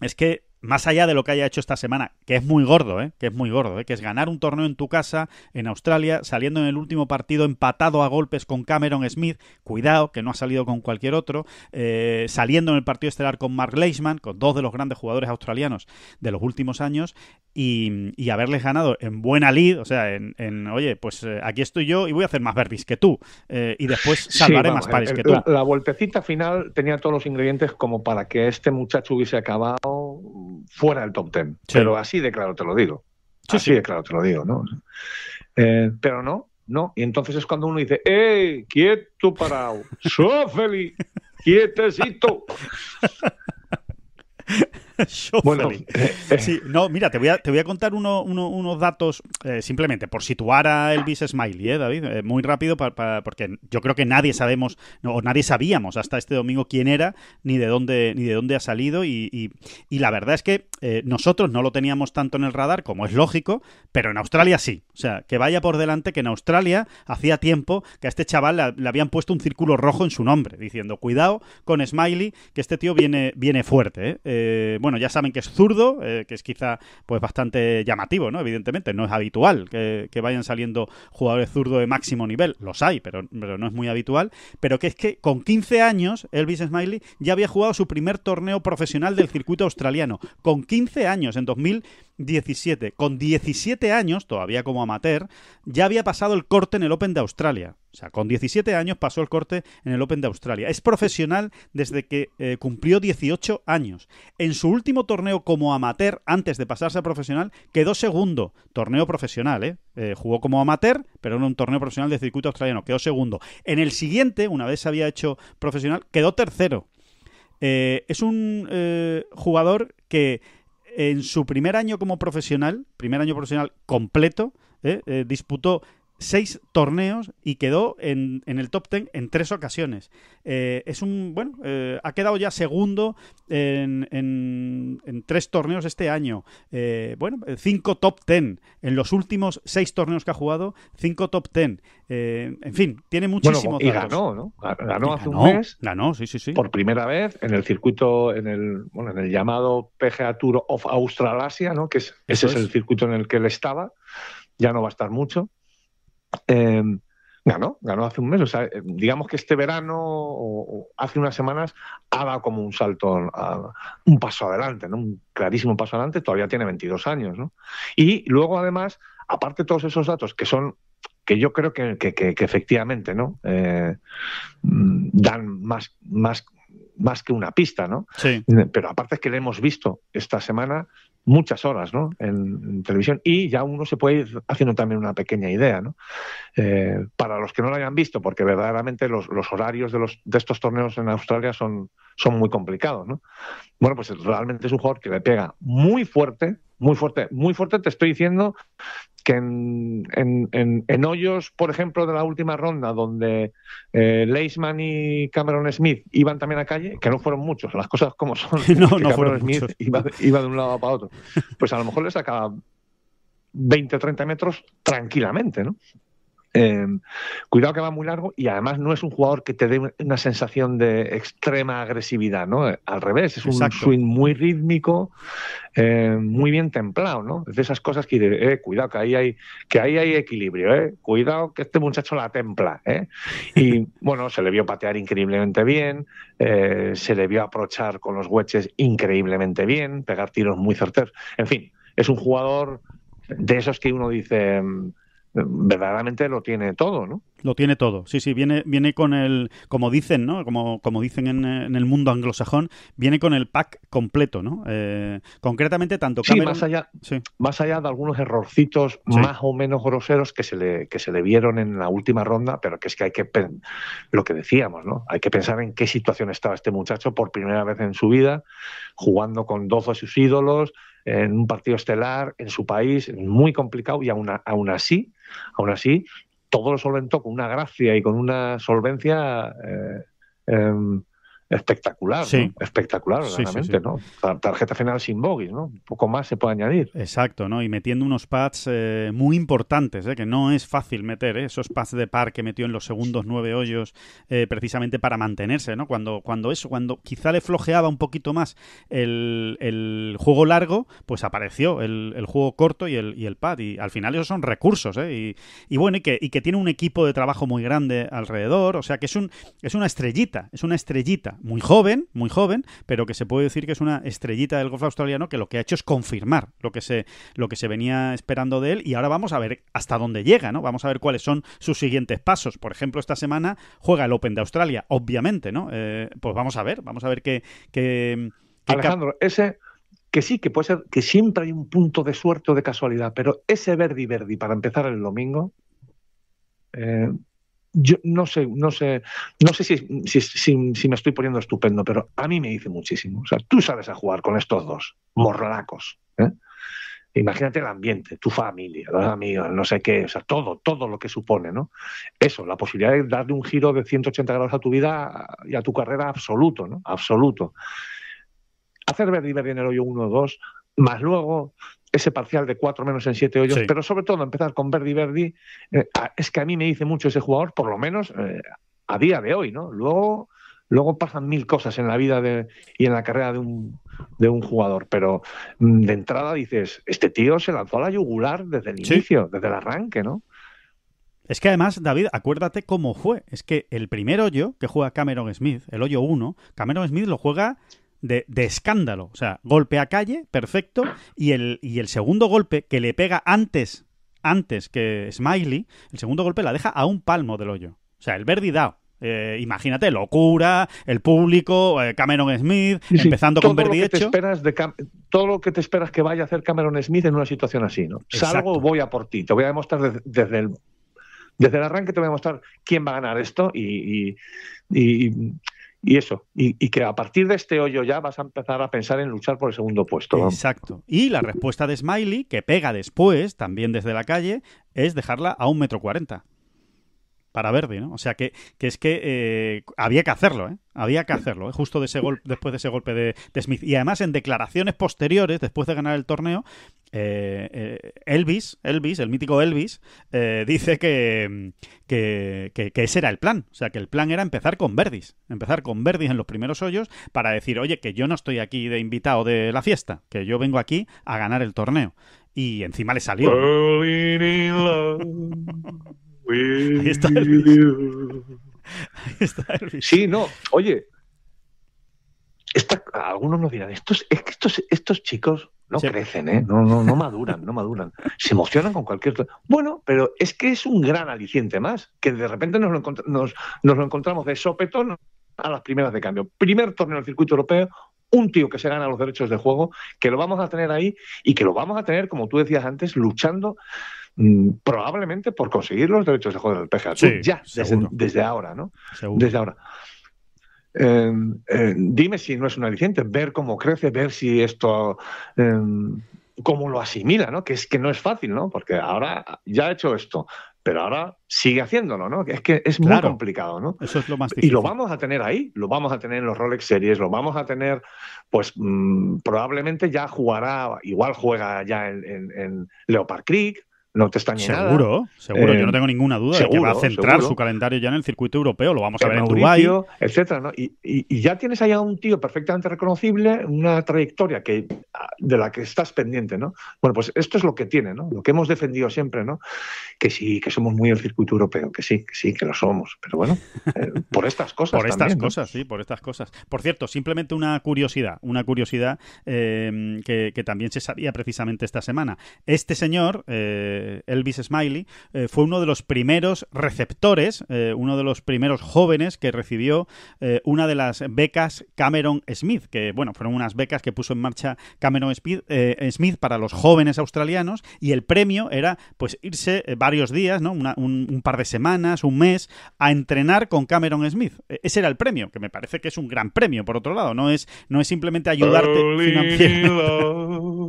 es que más allá de lo que haya hecho esta semana, que es muy gordo, ¿eh? que es muy gordo, ¿eh? que es ganar un torneo en tu casa, en Australia, saliendo en el último partido empatado a golpes con Cameron Smith, cuidado, que no ha salido con cualquier otro, eh, saliendo en el partido estelar con Mark Leishman, con dos de los grandes jugadores australianos de los últimos años, y, haberles ganado en buena lid o sea, en, oye, pues eh, aquí estoy yo y voy a hacer más verbis que tú, y después salvaré más pares que tú. La, vueltecita final tenía todos los ingredientes como para que este muchacho hubiese acabado fuera del top ten. Pero así de claro te lo digo. así de claro te lo digo, ¿no? Eh, pero no, no. Y entonces es cuando uno dice, ¡eh! ¡Quieto parado! ¡Sófeli! ¡Quietecito! bueno, eh, eh. no, mira, te voy a, te voy a contar uno, unos datos eh, simplemente por situar a Elvis Smiley, David, muy rápido, porque yo creo que nadie sabemos, o nadie sabíamos hasta este domingo quién era, ni de dónde, ni de dónde ha salido, y, la verdad es que nosotros no lo teníamos tanto en el radar, como es lógico, pero en Australia sí. O sea, que vaya por delante que en Australia hacía tiempo que a este chaval le, habían puesto un círculo rojo en su nombre, diciendo, cuidado con Smiley, que este tío viene, viene fuerte. Bueno, bueno, ya saben que es zurdo, eh, que es quizá pues bastante llamativo, ¿no? Evidentemente, no es habitual que, vayan saliendo jugadores zurdo de máximo nivel, los hay, pero, pero no es muy habitual, pero que es que con 15 años Elvis Smiley ya había jugado su primer torneo profesional del circuito australiano, con 15 años, en 2000 17. Con 17 años, todavía como amateur, ya había pasado el corte en el Open de Australia. O sea, con 17 años pasó el corte en el Open de Australia. Es profesional desde que eh, cumplió 18 años. En su último torneo como amateur, antes de pasarse a profesional, quedó segundo. Torneo profesional, ¿eh? eh jugó como amateur, pero en un torneo profesional de circuito australiano. Quedó segundo. En el siguiente, una vez se había hecho profesional, quedó tercero. Eh, es un jugador que en su primer año como profesional, primer año profesional completo, ¿eh? Eh, disputó seis torneos y quedó en, en, el top ten en tres ocasiones. Eh, es un, bueno, eh, ha quedado ya segundo en, en, tres torneos este año. Eh, bueno, cinco top ten. En los últimos seis torneos que ha jugado, cinco top ten. en fin, tiene muchísimo y ganó, ¿no? Ganó hace un mes. sí, sí, sí. Por primera vez en el circuito, en el, bueno, en el llamado PGA Tour of Australasia, ¿no? Que ese es, es el circuito en el que él estaba. Ya no va a estar mucho. Em, ganó, ganó hace un mes. Em, digamos que este verano o, hace unas semanas ha dado como un salto, un paso adelante, un clarísimo paso adelante. Todavía tiene 22 años. Y luego, además, aparte de todos esos datos que son que yo creo que, que, efectivamente no eh, mm, dan más, más más que una pista, ¿no? Sí. Pero aparte es que le hemos visto esta semana muchas horas ¿no? En, televisión y ya uno se puede ir haciendo también una pequeña idea. ¿no? Eh, para los que no lo hayan visto, porque verdaderamente los, horarios de, los, de estos torneos en Australia son, son muy complicados. ¿no? Bueno, pues realmente es un jugador que le pega muy fuerte, muy fuerte, muy fuerte, te estoy diciendo que en, hoyos, por ejemplo, de la última ronda, donde eh, Leisman y Cameron Smith iban también a calle, que no fueron muchos, las cosas como son, no, Cameron Smith iba, iba, de un lado para otro, pues a lo mejor le sacaba 20 o 30 metros tranquilamente, ¿no? Em, cuidado que va muy largo y además no es un jugador que te dé una sensación de extrema agresividad, ¿no? Eh, al revés, es un swing muy rítmico, eh, muy bien templado, ¿no? Es de esas cosas que eh, cuidado que ahí hay que ahí hay equilibrio, ¿eh? Cuidado que este muchacho la templa, ¿eh? Y bueno, se le vio patear increíblemente bien, eh, se le vio aprochar con los hueches increíblemente bien, pegar tiros muy certeros. En fin, es un jugador de esos que uno dice verdaderamente lo tiene todo, ¿no? Lo tiene todo, sí, sí, viene, viene con el, como dicen, ¿no? Como, como dicen en, el mundo anglosajón, viene con el pack completo, ¿no? Eh, concretamente tanto Cameron... Sí, más allá, allá de algunos errorcitos más o menos groseros que se, le, que se le vieron en la última ronda, pero que es que hay que, lo que decíamos, ¿no? Hay que pensar en qué situación estaba este muchacho por primera vez en su vida, jugando con dos de sus ídolos, en un partido estelar en su país, muy complicado y aún, aún así, aún así, todo lo solventó con una gracia y con una solvencia eh, em, espectacular, espectacular, sí, ¿no? Tarjeta final sin bogies, ¿no? Un poco más se puede añadir. Exacto, ¿no? Y metiendo unos pads eh, muy importantes, ¿eh? que no es fácil meter, ¿eh? esos pads de par que metió en los segundos nueve hoyos, eh, precisamente para mantenerse, ¿no? Cuando, cuando eso, cuando quizá le flojeaba un poquito más el, juego largo, pues apareció el, el juego corto y el, y el pad. Y al final esos son recursos, Y, y bueno, y que, y que tiene un equipo de trabajo muy grande alrededor, o sea que es un es una estrellita, es una estrellita muy joven, muy joven, pero que se puede decir que es una estrellita del golf australiano que lo que ha hecho es confirmar lo que se, lo que se venía esperando de él y ahora vamos a ver hasta dónde llega, ¿no? Vamos a ver cuáles son sus siguientes pasos. Por ejemplo, esta semana juega el Open de Australia, obviamente, ¿no? Eh, pues vamos a ver, vamos a ver qué... Alejandro, ese que sí, que puede ser que siempre hay un punto de suerte o de casualidad, pero ese Verdi Verdi para empezar el domingo, eh, yo no sé, no sé, no sé si, si, me estoy poniendo estupendo, pero a mí me dice muchísimo. O sea, tú sabes a jugar con estos dos, morlacos. ¿eh? Imagínate el ambiente, tu familia, los amigos, no sé qué, o sea, todo, todo lo que supone, ¿no? Eso, la posibilidad de darle un giro de 180 grados a tu vida y a tu carrera absoluto, ¿no? Absoluto. Hacer ver y ver en el o dos, más luego ese parcial de cuatro menos en siete hoyos, pero sobre todo empezar con Verdi Verdi, eh, es que a mí me dice mucho ese jugador, por lo menos eh, a día de hoy, ¿no? Luego, luego pasan mil cosas en la vida de, y en la carrera de un, de un jugador, pero mm, de entrada dices, este tío se lanzó a la yugular desde el inicio, desde el arranque, ¿no? Es que además, David, acuérdate cómo fue. Es que el primer hoyo que juega Cameron Smith, el hoyo 1, Cameron Smith lo juega de, escándalo. O sea, golpe a calle, perfecto. Y el, y el segundo golpe que le pega antes, antes que Smiley, el segundo golpe la deja a un palmo del hoyo. O sea, el Verdi dao. Eh, imagínate, locura, el público, eh, Cameron Smith, empezando con Verdi todo lo que te esperas que vaya a hacer Cameron Smith en una situación así, ¿no? Salgo, voy a por ti, te voy a demostrar desde, el desde el arranque te voy a mostrar quién va a ganar esto y, y eso, y, que a partir de este hoyo ya vas a empezar a pensar en luchar por el segundo puesto. Exacto. Y la respuesta de Smiley, que pega después, también desde la calle, es dejarla a un metro cuarenta para Verdi, ¿no? O sea que, es que eh, había que hacerlo, ¿eh? Había que hacerlo, ¿eh? justo de ese golpe, después de ese golpe de, Smith. Y además, en declaraciones posteriores, después de ganar el torneo, eh, eh, Elvis, Elvis, el mítico Elvis, dice que, que, ese era el plan. O sea, que el plan era empezar con Verdis. Empezar con Verdis en los primeros hoyos para decir, oye, que yo no estoy aquí de invitado de la fiesta, que yo vengo aquí a ganar el torneo. Y encima le salió. Sí, no, oye. algunos nos dirán, estos, es que estos, estos chicos no crecen, ¿eh? no, no, no maduran, no maduran. Se emocionan con cualquier Bueno, pero es que es un gran aliciente más, que de repente nos lo, nos, nos lo encontramos de sopetón a las primeras de cambio. Primer torneo del circuito europeo, un tío que se gana los derechos de juego, que lo vamos a tener ahí y que lo vamos a tener, como tú decías antes, luchando Mm, probablemente por conseguir los derechos de juego del PGA ya, desde, ahora, ¿no? Desde ahora. Em, em, dime si no es un aliciente, ver cómo crece, ver si esto, em, cómo lo asimila, ¿no? Que es que no es fácil, ¿no? Porque ahora ya ha hecho esto, pero ahora sigue haciéndolo, ¿no? Es que es muy complicado, ¿no? Eso es lo más difícil. Y lo vamos a tener ahí, lo vamos a tener en los Rolex Series, lo vamos a tener, pues mm, probablemente ya jugará, igual juega ya en Leopard Creek, no te está seguro, Seguro, yo no eh, tengo ninguna duda de que va a centrar su calendario ya en el circuito europeo, lo vamos a ver en Dubái. Etcétera, y, ya tienes allá un tío perfectamente reconocible, una trayectoria que, de la que estás pendiente, ¿no? Bueno, pues esto es lo que tiene, ¿no? Lo que hemos defendido siempre, ¿no? Que sí, que somos muy el circuito europeo, que sí, que sí, que lo somos, pero bueno, eh, por estas cosas. por estas cosas, sí, por estas cosas. Por cierto, simplemente una curiosidad, una curiosidad eh, que, que, también se sabía precisamente esta semana. Este señor eh, Elvis Smiley, eh, fue uno de los primeros receptores, eh, uno de los primeros jóvenes que recibió una de las becas Cameron Smith, que bueno, fueron unas becas que puso en marcha Cameron Smith, para los jóvenes australianos y el premio era pues irse varios días, ¿no? un, par de semanas, un mes, a entrenar con Cameron Smith. E, ese era el premio, que me parece que es un gran premio, por otro lado, no es, no es simplemente ayudarte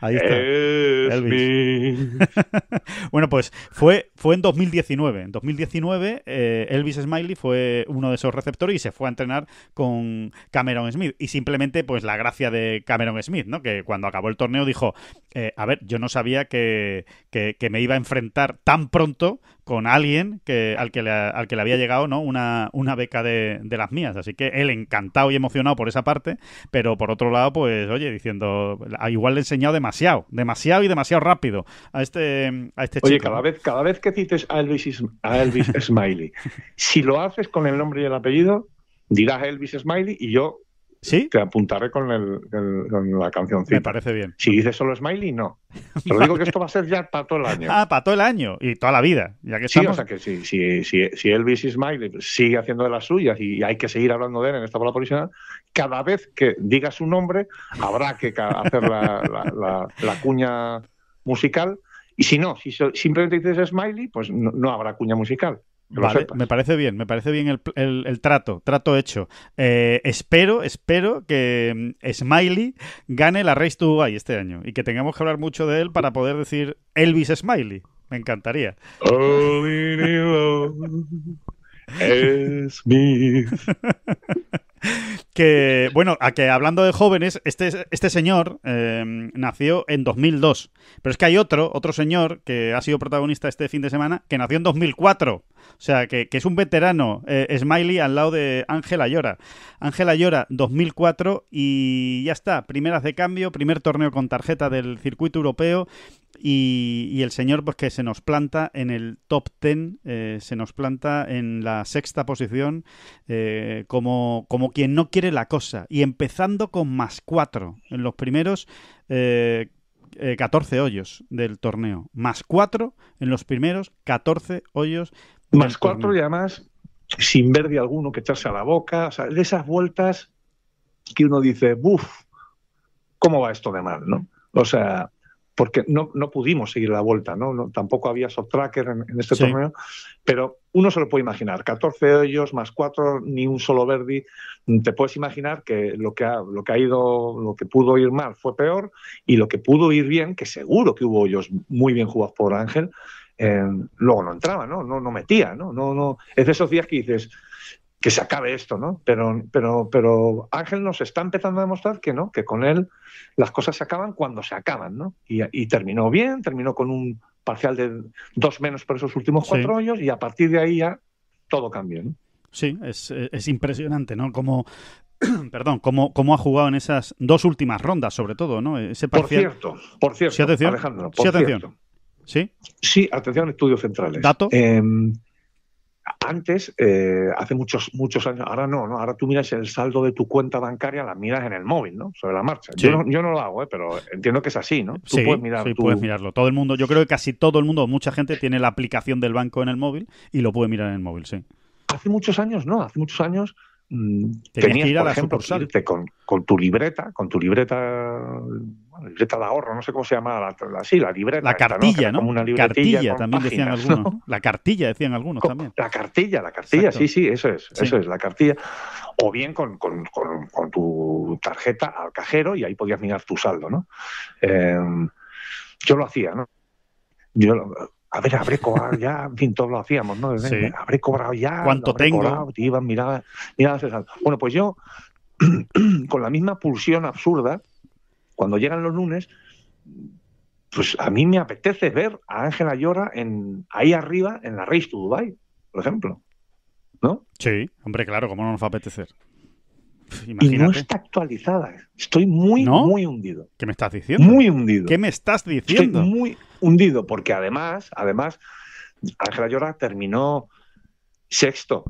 Ahí está. Elvis. bueno, pues fue, fue en 2019. En 2019, eh, Elvis Smiley fue uno de esos receptores y se fue a entrenar con Cameron Smith. Y simplemente, pues la gracia de Cameron Smith, ¿no? Que cuando acabó el torneo dijo: eh, A ver, yo no sabía que, que me iba a enfrentar tan pronto con alguien que, al, que le, al que le había llegado ¿no? una, una beca de, las mías. Así que él encantado y emocionado por esa parte, pero por otro lado, pues, oye, diciendo, ah, igual le he enseñado demasiado, demasiado y demasiado rápido a este, a este oye, cada vez, cada vez que cites a Elvis, a Elvis Smiley, si lo haces con el nombre y el apellido, dirás Elvis Smiley y yo te apuntaré con, la canción. Me parece bien. Si dices solo Smiley, no. Te digo que esto va a ser ya para todo el año. Ah, para todo el año y toda la vida. Ya que sí, que si, si, si, Elvis y Smiley sigue haciendo de las suyas y hay que seguir hablando de él en esta bola policial. cada vez que diga su nombre habrá que hacer la, la, cuña musical. Y si no, si simplemente dices Smiley, pues no habrá cuña musical me parece bien, me parece bien el, trato, trato hecho. Eh, espero, espero que mm, Smiley gane la Race to Dubai este año y que tengamos que hablar mucho de él para poder decir Elvis Smiley. Me encantaría. que, bueno, a que hablando de jóvenes, este, este señor em, nació en 2002. Pero es que hay otro, otro señor que ha sido protagonista este fin de semana, que nació en 2004. O sea, que, es un veterano, eh, Smiley, al lado de Ángela Llora. Ángela Llora, 2004, y ya está. Primeras de cambio, primer torneo con tarjeta del circuito europeo. Y, el señor, pues que se nos planta en el top ten eh, se nos planta en la sexta posición, eh, como, quien no quiere la cosa. Y empezando con más cuatro en los primeros eh, catorce 14 hoyos del torneo. Más cuatro en los primeros 14 hoyos. más cuatro y además sin de alguno que echarse a la boca. O sea, de esas vueltas que uno dice, ¡buf! ¿Cómo va esto de mal, no? O sea, porque no, no pudimos seguir la vuelta, ¿no? no tampoco había soft tracker en, este torneo, pero uno se lo puede imaginar, 14 hoyos más 4, ni un solo verdi, te puedes imaginar que lo que ha, lo que ha ido, lo que pudo ir mal fue peor y lo que pudo ir bien, que seguro que hubo hoyos muy bien jugados por Ángel, eh, luego no entraba, ¿no? No, no metía, ¿no? No, no, es de esos días que dices, que se acabe esto, ¿no? Pero, pero, pero Ángel nos está empezando a demostrar que no, que con él las cosas se acaban cuando se acaban, ¿no? Y, terminó bien, terminó con un parcial de dos menos por esos últimos cuatro años y a partir de ahí ya todo cambió, ¿no? Sí, es, impresionante, ¿no? Como perdón, cómo, ha jugado en esas dos últimas rondas, sobre todo, ¿no? Ese parcial... Por cierto, por cierto, ¿Sí, Alejandro, por ¿Sí, atención? Cierto. ¿Sí? atención, estudios centrales. ¿Dato? Em, antes, eh, hace muchos, muchos años, ahora no, no, ahora tú miras el saldo de tu cuenta bancaria, la miras en el móvil, ¿no? Sobre la marcha. Yo, no, yo, lo hago, ¿eh? pero entiendo que es así, ¿no? sí, puedes sí, puedes mirarlo. Todo el mundo, yo creo que casi todo el mundo, mucha gente tiene la aplicación del banco en el móvil y lo puede mirar en el móvil, sí. Hace muchos años, no, hace muchos años Mm, tenías, que ir por ejemplo, irte con, tu libreta, con tu libreta, de ahorro, no sé cómo se llama, así, la, libreta. La cartilla, ¿no? cartilla también decían algunos. La cartilla decían algunos también. La cartilla, la cartilla, sí, sí, eso es, eso es, la cartilla. O bien con, tu tarjeta al cajero y ahí podías mirar tu saldo, ¿no? Eh, yo lo hacía, ¿no? Yo a ver, habré cobrado ya, en fin, todos lo hacíamos, ¿no? Sí. Habré cobrado ya, ¿cuánto tengo? iban miradas, miradas Bueno, pues yo, con la misma pulsión absurda, cuando llegan los lunes, pues a mí me apetece ver a Ángela Llora en, ahí arriba en la Race to Dubai, por ejemplo. ¿No? Sí, hombre, claro, ¿cómo no nos va a apetecer? Imagínate. Y no está actualizada. Estoy muy, muy hundido. ¿Qué me estás diciendo? Muy hundido. ¿Qué me estás diciendo? muy, hundido, porque además, además, Ángela Llora terminó sexto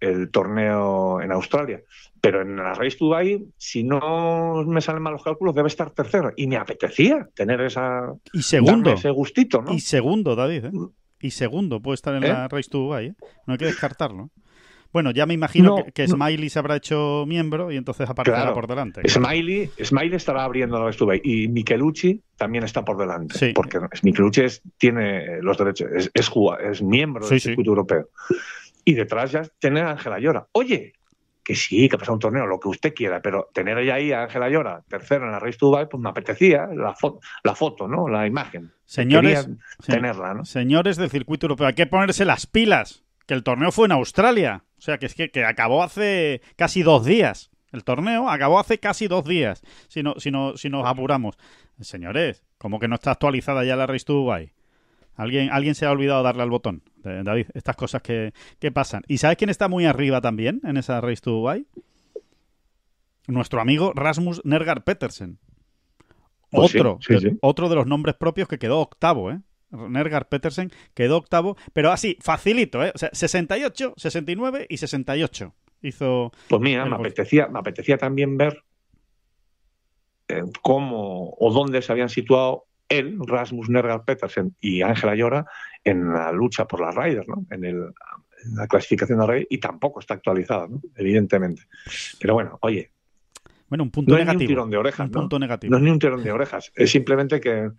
el torneo en Australia. Pero en la Race Dubai, si no me salen mal los cálculos, debe estar tercero. Y me apetecía tener esa. Y segundo. Ese gustito, Y segundo, David. ¿eh? Mm. Y segundo puede estar en ¿Eh? la Race Dubai. ¿eh? No hay que descartarlo. Bueno, ya me imagino que, Smiley se habrá hecho miembro y entonces aparecerá por delante. Smiley, Smiley estará abriendo la estuve y Michelucci también está por delante, porque Michelucci es, tiene los derechos, es, es, es miembro del este circuito europeo. Y detrás ya tener a Ángela Llora. Oye, que sí, que ha pasado un torneo, lo que usted quiera, pero tener ella ahí a Ángela Llora, tercera en la Race pues me apetecía la, la foto, ¿no? La imagen. Señores, tenerla, ¿no? Señores del circuito europeo, hay que ponerse las pilas, que el torneo fue en Australia. O sea, que es que, acabó hace casi dos días. El torneo acabó hace casi dos días, si, si, si nos apuramos. Señores, como que no está actualizada ya la Race to Dubai? Alguien, alguien se ha olvidado darle al botón, David, estas cosas que, pasan. ¿Y sabes quién está muy arriba también en esa Race to Dubai? Nuestro amigo Rasmus Nergar Petersen. Oh, otro, otro de los nombres propios que quedó octavo, ¿eh? Nergar Petersen quedó octavo, pero así, facilito, ¿eh? O sea, 68, 69 y 68 hizo... Pues mira, me apetecía, me apetecía también ver eh, cómo o dónde se habían situado él, Rasmus Nergar Petersen y Ángela Llora en la lucha por las Raiders, ¿no? En, la clasificación de rey y tampoco está actualizada, ¿no? evidentemente. Pero bueno, oye, bueno, un punto no negativo. Es ni un tirón de orejas. ¿no? punto negativo. No es ni un tirón de orejas. Es simplemente que,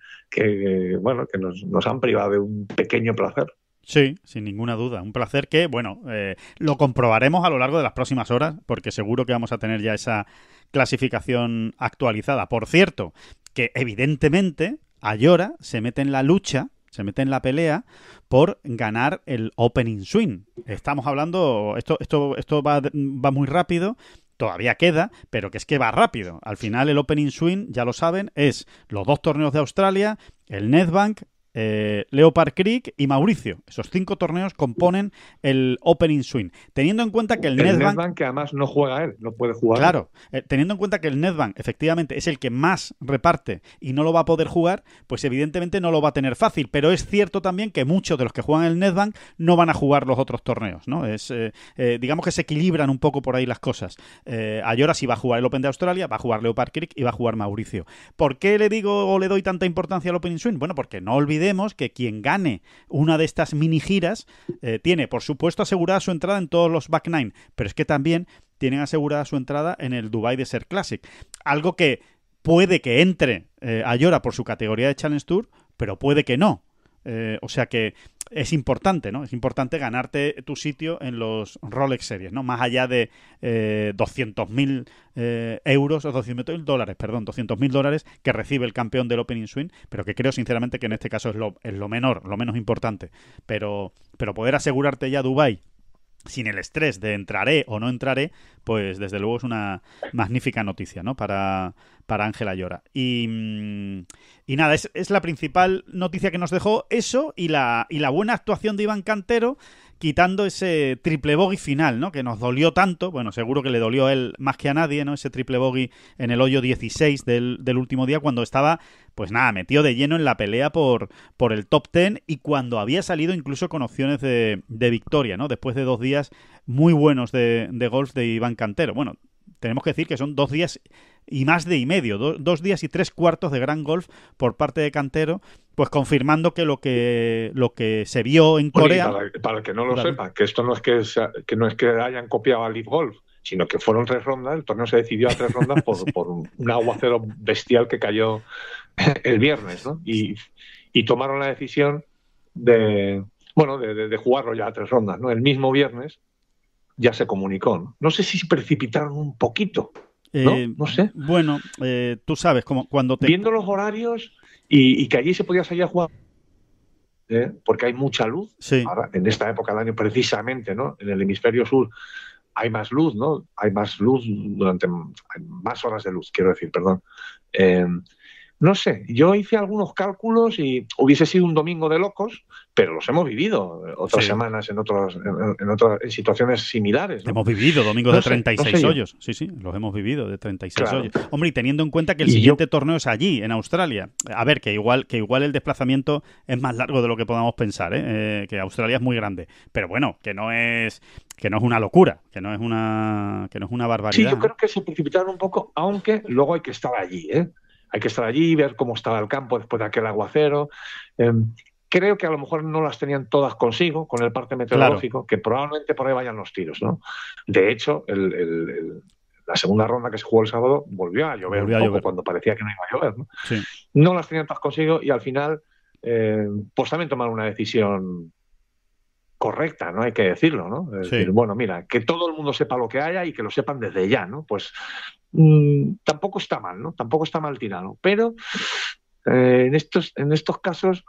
bueno, que nos, han privado de un pequeño placer. Sí, sin ninguna duda. Un placer que, bueno, eh, lo comprobaremos a lo largo de las próximas horas, porque seguro que vamos a tener ya esa clasificación actualizada. Por cierto, que evidentemente Ayora se mete en la lucha, se mete en la pelea por ganar el Opening Swing. Estamos hablando, esto, esto, esto va, va muy rápido todavía queda, pero que es que va rápido. Al final el Opening Swing, ya lo saben, es los dos torneos de Australia, el Nedbank, eh, Leopard Creek y Mauricio. Esos cinco torneos componen el Opening Swing. Teniendo en cuenta que el, el Netbank, que además no juega él, no puede jugar. Claro, eh, teniendo en cuenta que el Netbank efectivamente es el que más reparte y no lo va a poder jugar, pues evidentemente no lo va a tener fácil. Pero es cierto también que muchos de los que juegan el Netbank no van a jugar los otros torneos, ¿no? Es, eh, digamos que se equilibran un poco por ahí las cosas. Ayora sí va a jugar el Open de Australia, va a jugar Leopard Creek y va a jugar Mauricio. ¿Por qué le digo o le doy tanta importancia al Opening Swing? Bueno, porque no olvides que quien gane una de estas mini giras eh, tiene, por supuesto, asegurada su entrada en todos los back nine, pero es que también tienen asegurada su entrada en el Dubai Desert Classic. Algo que puede que entre eh, a Yora por su categoría de Challenge Tour, pero puede que no. Eh, o sea que es importante, ¿no? Es importante ganarte tu sitio en los Rolex Series, ¿no? Más allá de 200.000 eh, eh, euros o 200.000 dólares, perdón, 200.000 dólares que recibe el campeón del Opening Swing, pero que creo sinceramente que en este caso es lo, menor, lo menos importante. Pero, pero poder asegurarte ya Dubai sin el estrés de entraré o no entraré, pues desde luego es una magnífica noticia, ¿no? Para, para Ángela Llora. Y, mm, y nada, es, es, la principal noticia que nos dejó eso y la, y la buena actuación de Iván Cantero, quitando ese triple bogey final, ¿no? Que nos dolió tanto, bueno, seguro que le dolió a él más que a nadie, ¿no? Ese triple bogey en el hoyo 16 del, último día cuando estaba, pues nada, metido de lleno en la pelea por, por el top 10 y cuando había salido incluso con opciones de, de victoria, ¿no? Después de dos días muy buenos de, de golf de Iván Cantero. Bueno, tenemos que decir que son dos días y más de y medio, dos días y tres cuartos de gran golf por parte de Cantero, pues confirmando que lo que lo que se vio en Corea. para, el que no lo sepa, que esto no es que, que no es que hayan copiado a Leaf Golf, sino que fueron tres rondas, el torneo se decidió a tres rondas por, por un aguacero bestial que cayó el viernes, ¿no? Y, tomaron la decisión de bueno de jugarlo ya a tres rondas, ¿no? El mismo viernes ya se comunicó. No, sé si precipitaron un poquito. ¿no? Eh, sé. Bueno, eh, tú sabes, como cuando te... Viendo los horarios y, que allí se podía salir a jugar ¿eh? porque hay mucha luz. Sí. Ahora, en esta época del año, precisamente, ¿no? En el hemisferio sur hay más luz, ¿no? Hay más luz durante hay más horas de luz, quiero decir, perdón. Eh, no sé, yo hice algunos cálculos y hubiese sido un domingo de locos, pero los hemos vivido eh, otras semanas en en, otras situaciones similares. Hemos vivido domingos de 36 hoyos, sí, sí, los hemos vivido de 36 hoyos. Hombre, y teniendo en cuenta que el siguiente torneo es allí, en Australia. A ver, que igual, que igual el desplazamiento es más largo de lo que podamos pensar, ¿eh? Eh, que Australia es muy grande, pero bueno, que no es que no es una locura, que no es una que no es una barbaridad. Sí, yo creo que se precipitaron un poco, aunque luego hay que estar allí, ¿eh? hay que estar allí, ver cómo estaba el campo después de aquel aguacero. Em, creo que a lo mejor no las tenían todas consigo con el parte meteorológico, que probablemente por ahí vayan los tiros, ¿no? De hecho, la segunda ronda que se jugó el sábado volvió a llover, un poco cuando parecía que no iba a llover, ¿no? No las tenían todas consigo y al final, em, pues también tomaron una decisión correcta, ¿no? Hay que decirlo, ¿no? decir, bueno, mira, que todo el mundo sepa lo que haya y que lo sepan desde ya, ¿no? Pues Mm, tampoco está mal, ¿no? Tampoco está mal tirado. Pero eh, en, estos, en estos casos,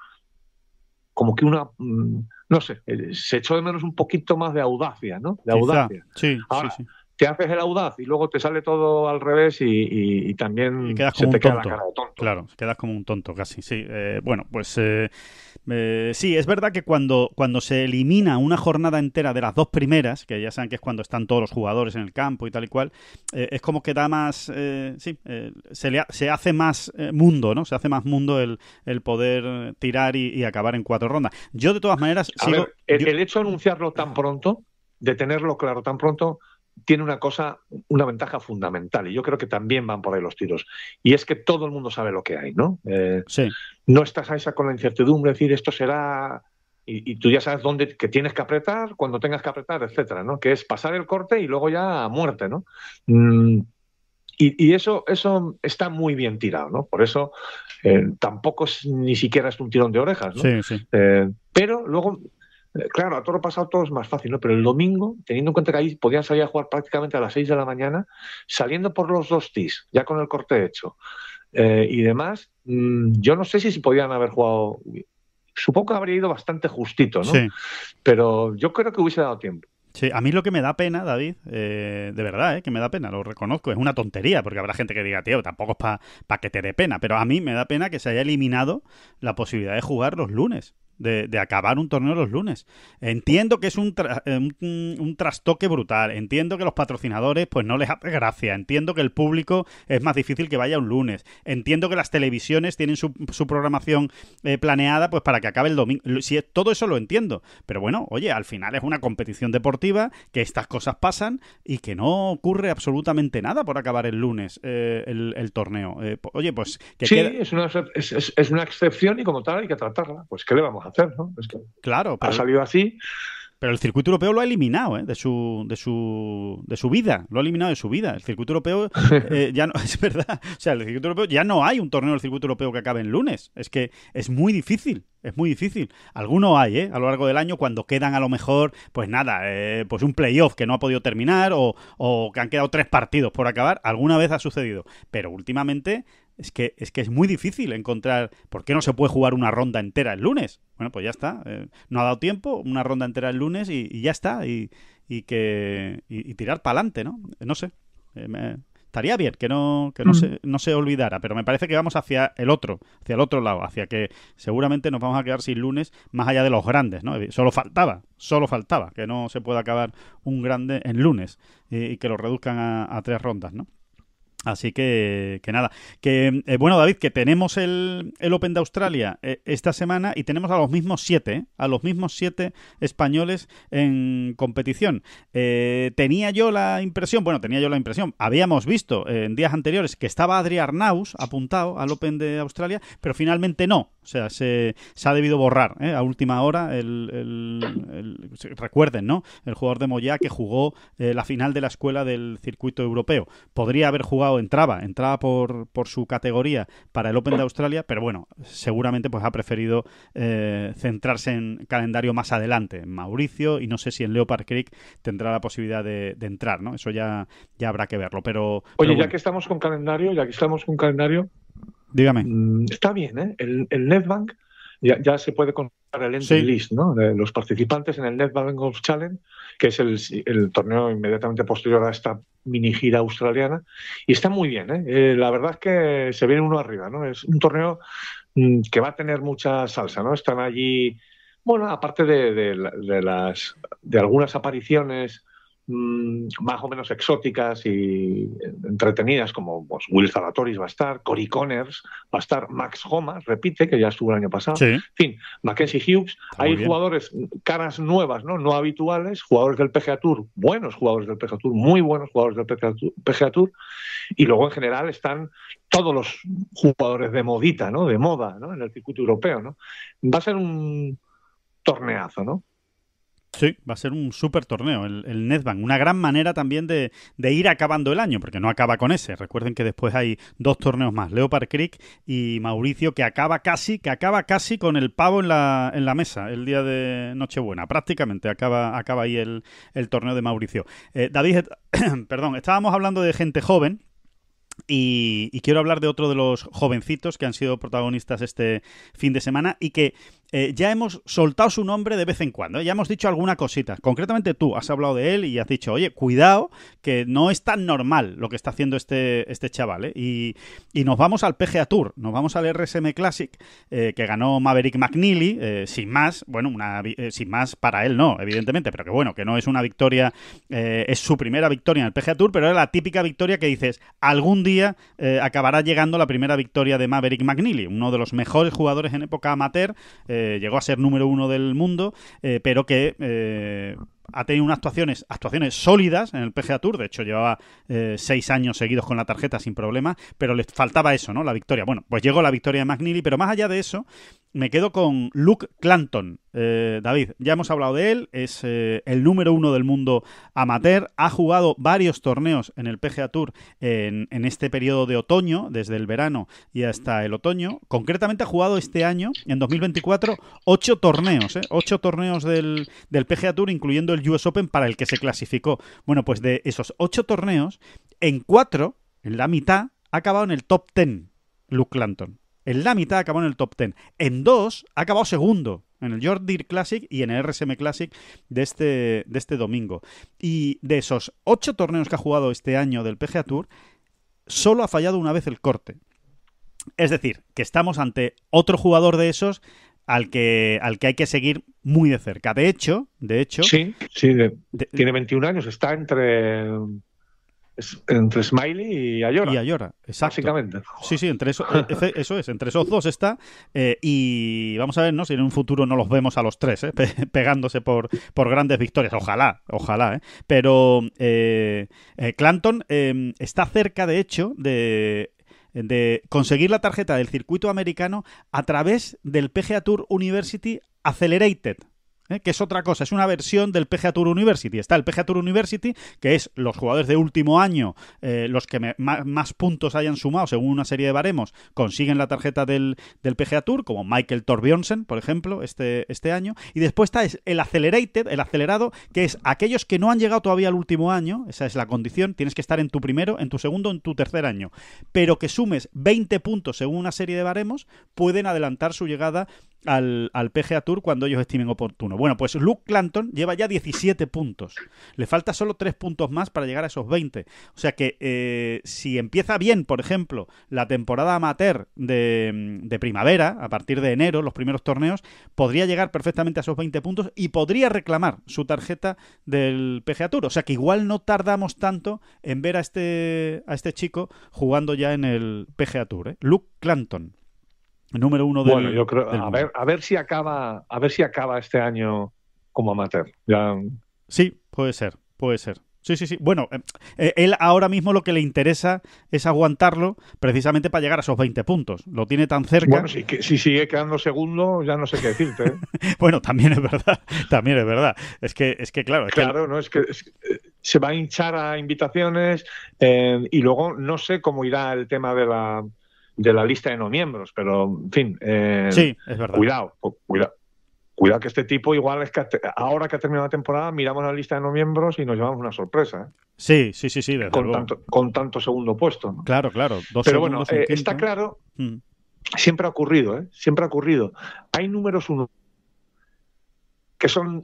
como que una, mm, no sé, eh, se echó de menos un poquito más de audacia, ¿no? De audacia. Sí, sí, sí te haces el audaz y luego te sale todo al revés y, también quedas se te tonto. Queda la cara tonto. Claro, quedas como un tonto casi, sí. Eh, bueno, pues eh, eh, sí, es verdad que cuando, cuando se elimina una jornada entera de las dos primeras, que ya saben que es cuando están todos los jugadores en el campo y tal y cual, es como que da más, sí, se, se hace más mundo, ¿no? Se hace más mundo el, poder tirar y, acabar en cuatro rondas. Yo de todas maneras... el hecho de anunciarlo tan pronto, de tenerlo claro tan pronto tiene una cosa, una ventaja fundamental, y yo creo que también van por ahí los tiros, y es que todo el mundo sabe lo que hay, ¿no? Eh, sí. No estás a esa con la incertidumbre, decir esto será, y, tú ya sabes dónde que tienes que apretar, cuando tengas que apretar, etcétera, ¿no? Que es pasar el corte y luego ya a muerte, ¿no? Mm, y, eso, eso está muy bien tirado, ¿no? Por eso eh, tampoco es, ni siquiera es un tirón de orejas, ¿no? Sí, sí. Eh, pero luego eh, claro, a lo pasado todo es más fácil, ¿no? Pero el domingo, teniendo en cuenta que ahí podían salir a jugar prácticamente a las 6 de la mañana, saliendo por los dos tis, ya con el corte hecho eh, y demás, mm, yo no sé si podían haber jugado. Supongo que habría ido bastante justito, ¿no? Pero yo creo que hubiese dado tiempo. Sí, a mí lo que me da pena, David, eh, de verdad, eh, que me da pena, lo reconozco, es una tontería, porque habrá gente que diga, tío, tampoco es para que te dé pena, pero a mí me da pena que se haya eliminado la posibilidad de jugar los lunes, de, acabar un torneo los lunes. Entiendo que es eh, un, trastoque brutal, entiendo que los patrocinadores pues no les hace gracia, entiendo que el público es más difícil que vaya un lunes, entiendo que las televisiones tienen su, su programación eh, planeada pues para que acabe el domingo. Si es, todo eso lo entiendo, pero bueno, oye, al final es una competición deportiva, que estas cosas pasan y que no ocurre absolutamente nada por acabar el lunes eh, el, torneo. oye, pues que... Sí, es, una, es una excepción y como tal hay que tratarla, pues que le vamos hacer? ¿no? Es que claro, ha salido así. Pero el circuito europeo lo ha eliminado ¿eh? de, su, de, su, de su vida, lo ha eliminado de su vida. El circuito europeo eh, ya no, es verdad, o sea, el circuito europeo ya no hay un torneo del circuito europeo que acabe en lunes. Es que es muy difícil, es muy difícil. Alguno hay, ¿eh? A lo largo del año, cuando quedan a lo mejor, pues nada, eh, pues un playoff que no ha podido terminar o, o, que han quedado tres partidos por acabar, alguna vez ha sucedido. Pero últimamente es que, es que es muy difícil encontrar. ¿Por qué no se puede jugar una ronda entera el lunes? Bueno, pues ya está. Eh, no ha dado tiempo, una ronda entera el lunes y, ya está. Y, que y, tirar para adelante, ¿no? Eh, no sé. Eh, estaría bien que no, que no, mm. se, no se olvidara, pero me parece que vamos hacia el otro, hacia el otro lado, hacia que seguramente nos vamos a quedar sin lunes más allá de los grandes, ¿no? Solo faltaba, solo faltaba que no se pueda acabar un grande en lunes y, que lo reduzcan a tres rondas, ¿no? Así que, que nada. Que eh, bueno, David, que tenemos el, Open de Australia eh, esta semana y tenemos a los mismos siete, eh, a los mismos siete españoles en competición. tenía yo la impresión, bueno, tenía yo la impresión, habíamos visto en días anteriores que estaba Adrián Naus apuntado al Open de Australia, pero finalmente no. O sea, se, ha debido borrar ¿eh? a última hora. El, recuerden, ¿no? El jugador de Moyá que jugó eh, la final de la escuela del circuito europeo. Podría haber jugado, entraba, entraba por, su categoría para el Open de Australia, pero bueno, seguramente pues ha preferido eh, centrarse en calendario más adelante, Mauricio, y no sé si en Leopard Creek tendrá la posibilidad de, entrar, ¿no? Eso ya, ya habrá que verlo. Pero, Oye, ya que estamos con calendario, ya que estamos con calendario, Dígame. Mm, está bien, ¿eh? El, el NetBank ya, se puede contar el entry list, ¿no? De los participantes en el NetBank Golf Challenge, que es el, el, torneo inmediatamente posterior a esta mini gira australiana. Y está muy bien, ¿eh? eh la verdad es que se viene uno arriba, ¿no? Es un torneo mm, que va a tener mucha salsa, ¿no? Están allí, bueno, aparte de las, de algunas apariciones Mm, más o menos exóticas y eh, entretenidas, como pues, Will Zalatoris va a estar, Cory Conners va a estar, Max Homas, repite, que ya estuvo el año pasado. En fin, Mackenzie Hughes. hay jugadores, caras nuevas, ¿no? no habituales, jugadores del PGA Tour, buenos jugadores del PGA Tour, muy buenos jugadores del PGA Tour. y luego en general están todos los jugadores de modita, ¿no? de moda ¿no? en el circuito europeo. ¿no? Va a ser un torneazo, ¿no? Sí, va a ser un súper torneo el, Netbank. Una gran manera también de, ir acabando el año, porque no acaba con ese. Recuerden que después hay dos torneos más, Leopard Creek y Mauricio, que acaba casi, que acaba casi con el pavo en la, mesa el día de Nochebuena. Prácticamente acaba, acaba ahí el, torneo de Mauricio. Eh, David, perdón, estábamos hablando de gente joven. Y, y, quiero hablar de otro de los jovencitos que han sido protagonistas este fin de semana y que eh, ya hemos soltado su nombre de vez en cuando, ¿eh? ya hemos dicho alguna cosita. Concretamente tú has hablado de él y has dicho, oye, cuidado, que no es tan normal lo que está haciendo este, este chaval. ¿eh? Y, y, nos vamos al PGA Tour, nos vamos al RSM Classic, que ganó Maverick McNeely, sin más, bueno, una, sin más para él no, evidentemente, pero que bueno, que no es una victoria, es su primera victoria en el PGA Tour, pero es la típica victoria que dices, algún día acabará llegando la primera victoria de Maverick McNeely, uno de los mejores jugadores en época amateur. Eh, llegó a ser número uno del mundo, eh, pero que eh, ha tenido unas actuaciones, actuaciones sólidas en el PGA Tour, de hecho llevaba seis años seguidos con la tarjeta sin problema, pero le faltaba eso, ¿no? La victoria. Bueno, pues llegó la victoria de McNeely, pero más allá de eso, me quedo con Luke Clanton. Eh, David, ya hemos hablado de él, es eh, el número uno del mundo amateur, ha jugado varios torneos en el PGA Tour en, este periodo de otoño, desde el verano y hasta el otoño. Concretamente ha jugado este año, en 2024, ocho torneos, eh, ocho torneos del, del PGA Tour, incluyendo el US Open para el que se clasificó. Bueno, pues de esos ocho torneos, en cuatro, en la mitad, ha acabado en el top ten Luke Clanton. En la mitad acabó en el top 10. En dos ha acabado segundo en el York Classic y en el RSM Classic de este, de este domingo. Y de esos ocho torneos que ha jugado este año del PGA Tour, solo ha fallado una vez el corte. Es decir, que estamos ante otro jugador de esos al que, al que hay que seguir muy de cerca. De hecho, de hecho. Sí, sí, tiene 21 años, está entre entre Smiley y Ayora. Y Ayora, exacto. Sí, sí, entre eh, eso, es, entre esos dos está. Eh, y vamos a ver, Si en un futuro no los vemos a los tres, eh, pegándose por, grandes victorias. Ojalá, ojalá, Pero Clanton em, está cerca, de hecho, de conseguir la tarjeta del circuito americano a través del PGA Tour University Accelerated, ¿eh? que es otra cosa, es una versión del PGA Tour University. Está el PGA Tour University, que es los jugadores de último año, eh, los que más, puntos hayan sumado según una serie de baremos, consiguen la tarjeta del, del PGA Tour, como Michael Torbjörnsen, por ejemplo, este, este año. Y después está el Accelerated, el acelerado, que es aquellos que no han llegado todavía al último año, esa es la condición, tienes que estar en tu primero, en tu segundo, en tu tercer año, pero que sumes 20 puntos según una serie de baremos, pueden adelantar su llegada al, al, PGA Tour cuando ellos estimen oportuno. Bueno, pues Luke Clanton lleva ya 17 puntos. Le falta solo 3 puntos más para llegar a esos 20. O sea que eh, si empieza bien, por ejemplo, la temporada amateur de, primavera, a partir de enero, los primeros torneos, podría llegar perfectamente a esos 20 puntos y podría reclamar su tarjeta del PGA Tour. O sea que igual no tardamos tanto en ver a este, a este chico jugando ya en el PGA Tour. ¿eh? Luke Clanton número uno del, bueno, yo creo, a ver, a ver si acaba, a ver si acaba este año como amateur. Sí, puede ser, puede ser. Sí, sí, sí. Bueno, em, eh, él ahora mismo lo que le interesa es aguantarlo precisamente para llegar a esos 20 puntos. Lo tiene tan cerca. Bueno, si, que, si sigue quedando segundo, ya no sé qué decirte. ¿eh? bueno, también es verdad. También es verdad. Es que, es que claro. claro, no, es que. Eh, se va a hinchar a invitaciones y luego no sé cómo irá el tema de la, de la lista de no miembros, pero en fin, eh, sí, es cuidado, cuidado. Cuidado que este tipo, igual es que ahora que ha terminado la temporada, miramos la lista de no miembros y nos llevamos una sorpresa. ¿eh? Sí, sí, sí, sí. con, Tanto, con tanto segundo puesto. Claro, claro. Pero bueno, eh, está claro, mm. siempre ha ocurrido, siempre ha ocurrido. Hay números uno que son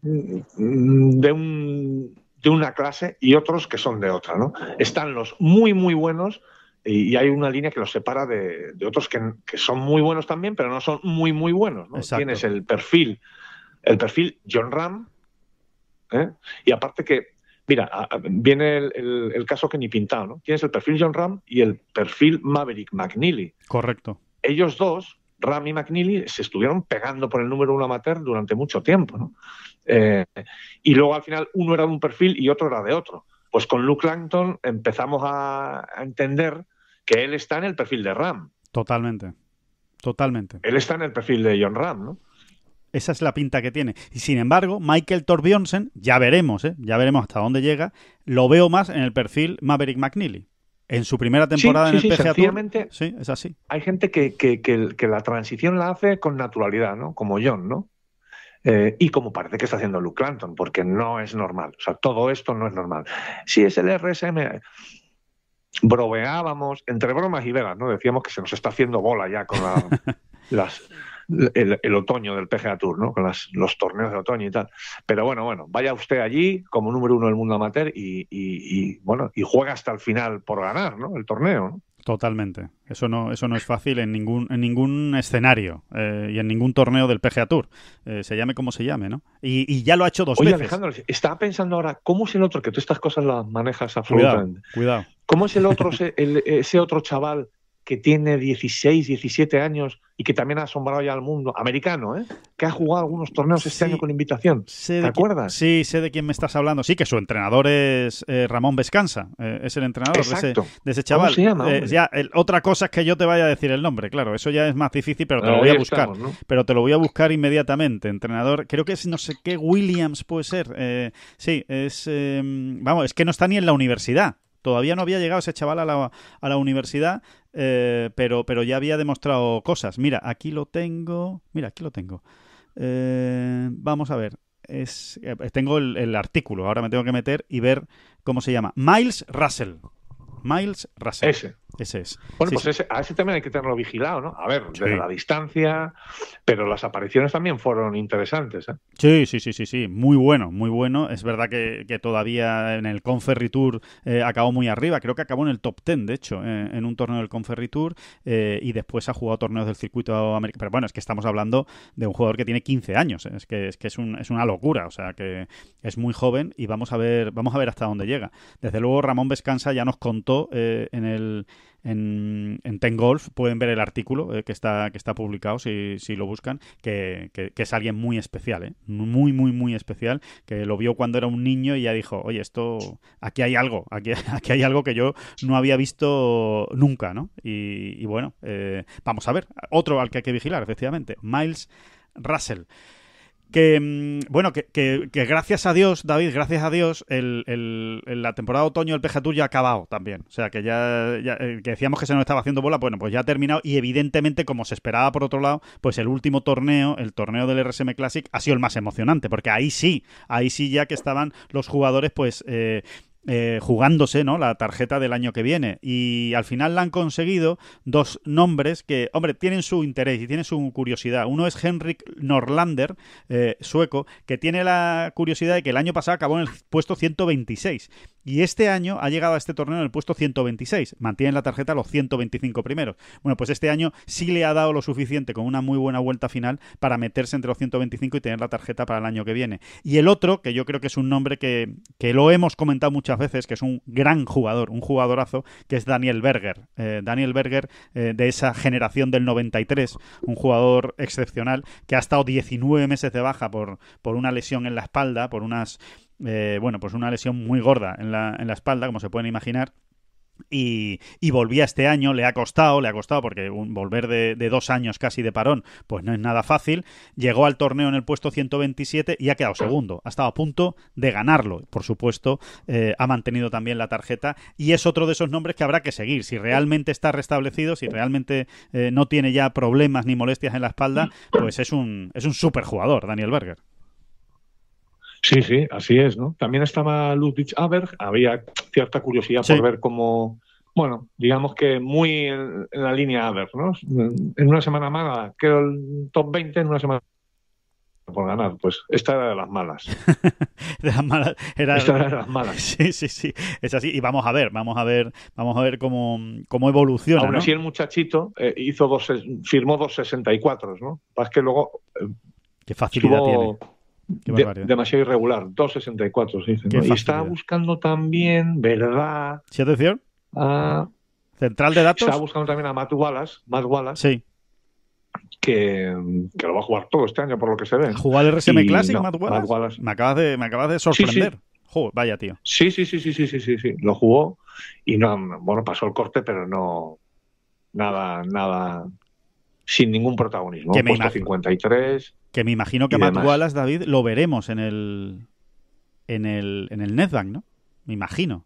mm, de, un, de una clase y otros que son de otra. ¿no? Están los muy, muy buenos y, hay una línea que los separa de, otros que, son muy buenos también, pero no son muy, muy buenos. ¿no? Tienes el perfil, el perfil John Ram, ¿eh? y aparte que, mira, viene el, caso que ni pintado, ¿no? Tienes el perfil John Ram y el perfil Maverick McNeely. Correcto. Ellos dos, Ram y McNeely, se estuvieron pegando por el número uno amateur durante mucho tiempo, eh, y luego al final uno era de un perfil y otro era de otro. Pues con Luke Langton empezamos a entender que él está en el perfil de Ram. Totalmente. Totalmente. Él está en el perfil de John Ram, ¿no? Esa es la pinta que tiene. Y sin embargo, Michael Torbjornsen, ya veremos, ¿eh? ya veremos hasta dónde llega, lo veo más en el perfil Maverick McNeely. En su primera temporada en el sí, Tour, sí, es así. Hay gente que, que, la transición la hace con naturalidad, ¿no? Como John, ¿no? Eh, y como parece que está haciendo Luke Clanton, porque no es normal. O sea, todo esto no es normal. Sí, es el RSM bromeábamos, entre bromas y velas, ¿no? Decíamos que se nos está haciendo bola ya con las, el, otoño del PGA Tour, ¿no? Con las, los torneos de otoño y tal. Pero bueno, bueno, vaya usted allí como número uno del mundo amateur y, bueno, y juega hasta el final por ganar, ¿no? El torneo, Totalmente. Eso no, eso no es fácil en ningún, en ningún escenario eh, y en ningún torneo del PGA Tour. Eh, se llame como se llame, ¿no? Y, ya lo ha hecho dos Oye, estaba pensando ahora, ¿cómo es el otro? Que tú estas cosas las manejas absolutamente. Cuidado. cuidado. ¿Cómo es el otro, ese otro chaval que tiene 16, 17 años y que también ha asombrado ya al mundo, americano, ¿eh? que ha jugado algunos torneos este año con invitación. ¿Te acuerdas? sí, sé de quién me estás hablando. Sí, que su entrenador es eh, Ramón Vescansa, eh, es el entrenador De, ese, chaval. Eh, ya, otra cosa es que yo te vaya a decir el nombre, claro, eso ya es más difícil, pero te lo voy a buscar. Pero te lo voy a buscar inmediatamente, entrenador. Creo que es no sé qué Williams puede ser. sí, es... Em, vamos, es que no está ni en la universidad. Todavía no había llegado ese chaval a la, a la universidad eh, pero, pero ya había demostrado cosas. Mira, aquí lo tengo. Mira, aquí lo tengo. Eh, vamos a ver. Es, eh, tengo el, artículo, ahora me tengo que meter y ver cómo se llama. Miles Russell. Miles Russell. Ese es. Bueno, pues a ese también hay que tenerlo vigilado, ¿no? A ver, desde la distancia, pero las apariciones también fueron interesantes. ¿eh? Sí, sí, sí, sí, sí, muy bueno, muy bueno. Es verdad que, todavía en el Conferry Tour eh, acabó muy arriba, creo que acabó en el top 10, de hecho, eh, en un torneo del Conferry Tour eh, y después ha jugado torneos del circuito americano. Pero bueno, es que estamos hablando de un jugador que tiene 15 años, es que es, es, un, una locura, o sea, que es muy joven y vamos a ver, vamos a ver hasta dónde llega. Desde luego, Ramón Vescansa ya nos contó en el en, Tengolf Ten Golf pueden ver el artículo eh, que, está, que está publicado, si, lo buscan, que, es alguien muy especial, ¿eh? muy, muy, muy especial, que lo vio cuando era un niño y ya dijo, oye, esto, aquí hay algo, aquí, aquí hay algo que yo no había visto nunca, ¿no? Y, bueno, eh, vamos a ver, otro al que hay que vigilar, efectivamente, Miles Russell. Que, mm, bueno, que, gracias a Dios, David, gracias a Dios, el, la temporada de otoño el Tour ya ha acabado también. O sea, que ya, eh, decíamos que se nos estaba haciendo bola, bueno, pues ya ha terminado y evidentemente, como se esperaba por otro lado, pues el último torneo, el torneo del RSM Classic, ha sido el más emocionante, porque ahí sí, ahí sí ya que estaban los jugadores, pues... Eh, eh, jugándose ¿no? la tarjeta del año que viene. Y al final la han conseguido dos nombres que, hombre, tienen su interés y tienen su curiosidad. Uno es Henrik Norlander, eh, sueco, que tiene la curiosidad de que el año pasado acabó en el puesto 126 y este año ha llegado a este torneo en el puesto 126. Mantiene la tarjeta los 125 primeros. Bueno, pues este año sí le ha dado lo suficiente con una muy buena vuelta final para meterse entre los 125 y tener la tarjeta para el año que viene. Y el otro, que yo creo que es un nombre que, que lo hemos comentado muchas veces, que es un gran jugador, un jugadorazo, que es Daniel Berger. Eh, Daniel Berger, eh, de esa generación del 93, un jugador excepcional que ha estado 19 meses de baja por, por una lesión en la espalda, por unas eh, bueno, pues una lesión muy gorda en la, espalda, como se pueden imaginar. Y, volvía este año, le ha costado, le ha costado, porque un, volver de, dos años casi de parón, pues no es nada fácil. Llegó al torneo en el puesto 127 y ha quedado segundo. Ha estado a punto de ganarlo, por supuesto. Eh, ha mantenido también la tarjeta y es otro de esos nombres que habrá que seguir. Si realmente está restablecido, si realmente eh, no tiene ya problemas ni molestias en la espalda, pues es un, es un superjugador, Daniel Berger. Sí, sí, así es, ¿no? También estaba Ludwig Aberg, había cierta curiosidad por ver cómo, bueno, digamos que muy en, la línea Aberg, ¿no? En una semana mala, quedó el top 20 en una semana por ganar, pues esta era de las malas. de las malas era... Esta era de las malas. Sí, sí, sí, es así. Y vamos a ver, vamos a ver, vamos a ver cómo, cómo evoluciona. Aún así el muchachito eh, hizo dos, firmó 2.64, ¿no? Pasa que luego... Eh, Qué facilidad tiene demasiado irregular, 2.64, Y estaba buscando también, ¿verdad? ¿Sí, atención? A... Central de datos. Estaba buscando también a Matt Wallace, Sí. Que, que, lo va a jugar todo este año, por lo que se ve. ¿Jugar el RSM Classic, Matt, Wallace? Me acabas de, me acabas de sorprender. Sí, vaya, tío. Sí, sí, sí, sí, sí, sí, sí, sí. Lo jugó y no, bueno, pasó el corte, pero no. Nada, nada. Sin ningún protagonismo. Que Puesto 53 que me imagino que Matt Wallace, David, lo veremos en el, en el, en el NetBank, ¿no? Me imagino.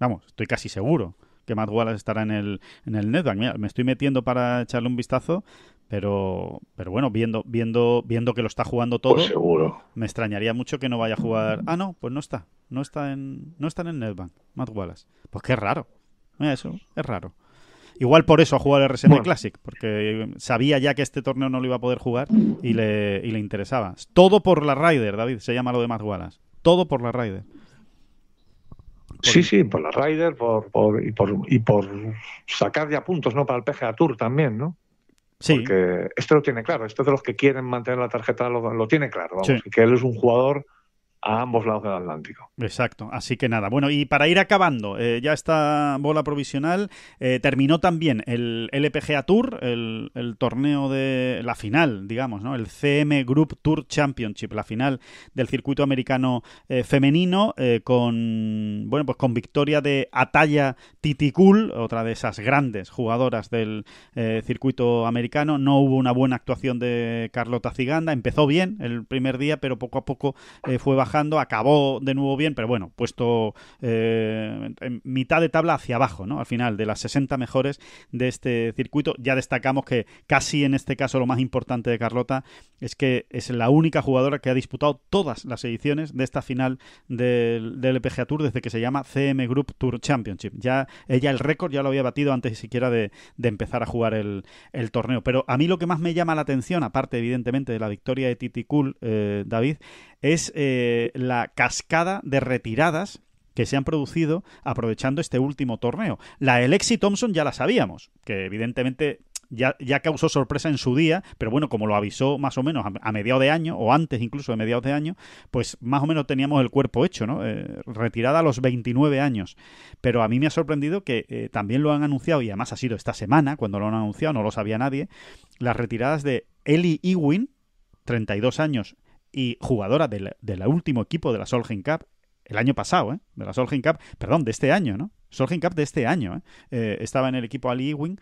Vamos, estoy casi seguro que Matt Wallace estará en el, en el NetBank. Mira, me estoy metiendo para echarle un vistazo, pero, pero bueno, viendo, viendo, viendo que lo está jugando pues todo, seguro. me extrañaría mucho que no vaya a jugar. Ah, no, pues no está. No está en, no está en el NetBank, Matt Wallace. Pues qué raro. Mira, eso es raro. Igual por eso ha jugado el RSM Classic, porque sabía ya que este torneo no lo iba a poder jugar y le, le interesaba. Todo por la Ryder, David, se llama lo de Matt Todo por la Ryder. Sí, sí, por la Ryder por, por, y, por, y por sacar ya puntos ¿no? para el PGA Tour también, ¿no? Sí. Porque esto lo tiene claro, esto de los que quieren mantener la tarjeta lo, tiene claro, que él es un jugador a ambos lados del Atlántico. Exacto, así que nada. Bueno, y para ir acabando, eh, ya esta bola provisional eh, terminó también el LPGA Tour, el, torneo de la final, digamos, ¿no? El CM Group Tour Championship, la final del circuito americano eh, femenino, con bueno, pues con victoria de Ataya Titicul, otra de esas grandes jugadoras del circuito americano. No hubo una buena actuación de Carlota Ciganda, empezó bien el primer día, pero poco a poco fue bajando acabó de nuevo bien, pero bueno, puesto eh, en mitad de tabla hacia abajo, ¿no? Al final, de las 60 mejores de este circuito, ya destacamos que casi en este caso lo más importante de Carlota es que es la única jugadora que ha disputado todas las ediciones de esta final del, del e PGA Tour desde que se llama CM Group Tour Championship. Ya ella el récord ya lo había batido antes siquiera de, empezar a jugar el, torneo. Pero a mí lo que más me llama la atención, aparte evidentemente de la victoria de Titi Cool, eh, David, es eh, la cascada de retiradas que se han producido aprovechando este último torneo. La de Thompson ya la sabíamos, que evidentemente ya, ya, causó sorpresa en su día, pero bueno, como lo avisó más o menos a, mediados de año, o antes incluso de mediados de año, pues más o menos teníamos el cuerpo hecho, ¿no? Eh, retirada a los 29 años. Pero a mí me ha sorprendido que eh, también lo han anunciado, y además ha sido esta semana, cuando lo han anunciado, no lo sabía nadie, las retiradas de Eli Ewing, 32 años, y jugadora del, último equipo de la Solheim Cup el año pasado, ¿eh? de la Solheim Cup, perdón, de este año, ¿no? Solheim Cup de este año. ¿eh? eh estaba en el equipo Ali Ewing,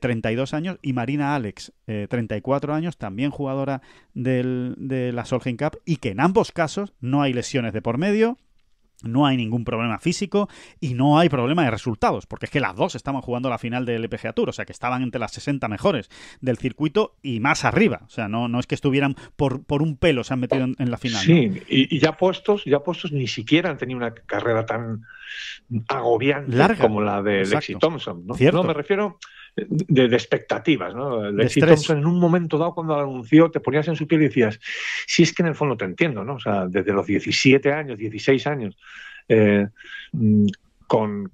32 eh, años, y Marina Alex, 34 eh, años, también jugadora de la Solheim Cup, y que en ambos casos no hay lesiones de por medio, no hay ningún problema físico y no hay problema de resultados, porque es que las dos estaban jugando la final del LPGA e Tour, o sea que estaban entre las 60 mejores del circuito y más arriba, o sea, no, no es que estuvieran por, por un pelo, se han metido en, la final. Sí, y, ya puestos, ya puestos ni siquiera han tenido una carrera tan agobiante Larga. como la de Lexi Thompson, ¿no? ¿Cierto? No, me refiero de, expectativas. ¿no? en un momento dado cuando la anunció te ponías en su piel y decías, si es que en el fondo te entiendo, ¿no? O sea, desde los 17 años, 16 años. Eh, mm, con,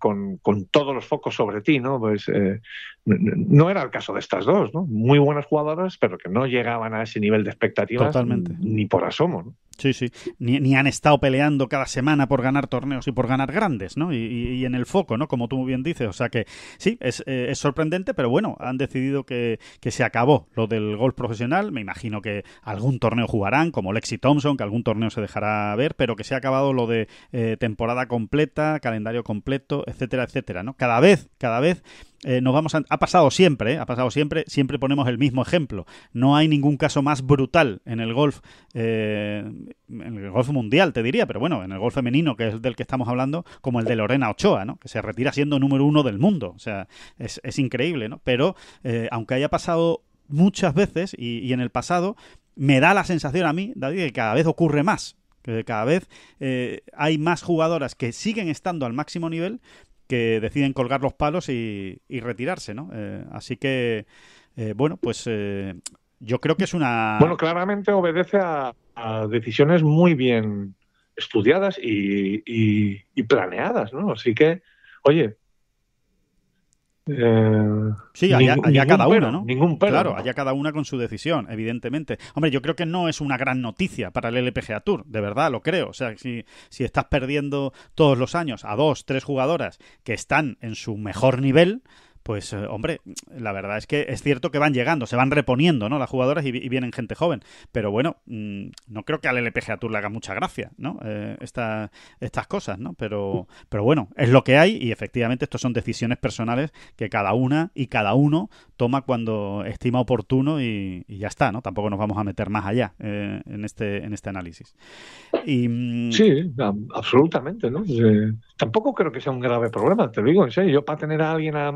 todos los focos sobre ti, ¿no? Pues eh, no era el caso de estas dos, ¿no? Muy buenas jugadoras, pero que no llegaban a ese nivel de expectativas ni por asomo. ¿no? Sí, sí. Ni, han estado peleando cada semana por ganar torneos y por ganar grandes, ¿no? Y, y en el foco, ¿no? Como tú muy bien dices. O sea que sí, es, eh, sorprendente, pero bueno, han decidido que, se acabó lo del golf profesional. Me imagino que algún torneo jugarán, como Lexi Thompson, que algún torneo se dejará ver, pero que se ha acabado lo de eh, temporada completa, calendario completo, etcétera, etcétera, ¿no? Cada vez, cada vez eh, vamos ha pasado siempre, ¿eh? ha pasado siempre, siempre ponemos el mismo ejemplo. No hay ningún caso más brutal en el golf, eh, en el golf mundial, te diría, pero bueno, en el golf femenino, que es del que estamos hablando, como el de Lorena Ochoa, ¿no? que se retira siendo número uno del mundo. O sea, es, increíble, ¿no? Pero aunque haya pasado muchas veces y, en el pasado, me da la sensación a mí, David, que cada vez ocurre más. Que cada vez hay más jugadoras que siguen estando al máximo nivel, que deciden colgar los palos y, retirarse, ¿no? Eh, así que, eh, bueno, pues eh, yo creo que es una... Bueno, claramente obedece a, decisiones muy bien estudiadas y, y, planeadas, ¿no? Así que, oye, eh, sí, allá, cada uno, ¿no? Claro, allá cada una con su decisión, evidentemente. Hombre, yo creo que no es una gran noticia para el LPGA Tour, de verdad, lo creo. O sea, si, si estás perdiendo todos los años a dos, tres jugadoras que están en su mejor nivel, pues eh, hombre, la verdad es que es cierto que van llegando, se van reponiendo, ¿no? Las jugadoras y, vienen gente joven. Pero bueno, mm, no creo que al LPGA Tour le haga mucha gracia, ¿no? Eh, estas cosas, ¿no? Pero, pero bueno, es lo que hay y efectivamente estos son decisiones personales que cada una y cada uno toma cuando estima oportuno y, ya está, ¿no? Tampoco nos vamos a meter más allá eh, en, este, en este análisis. Y, mm, Sí, absolutamente, ¿no? tampoco creo que sea un grave problema, te lo digo en serio. Yo para tener a alguien a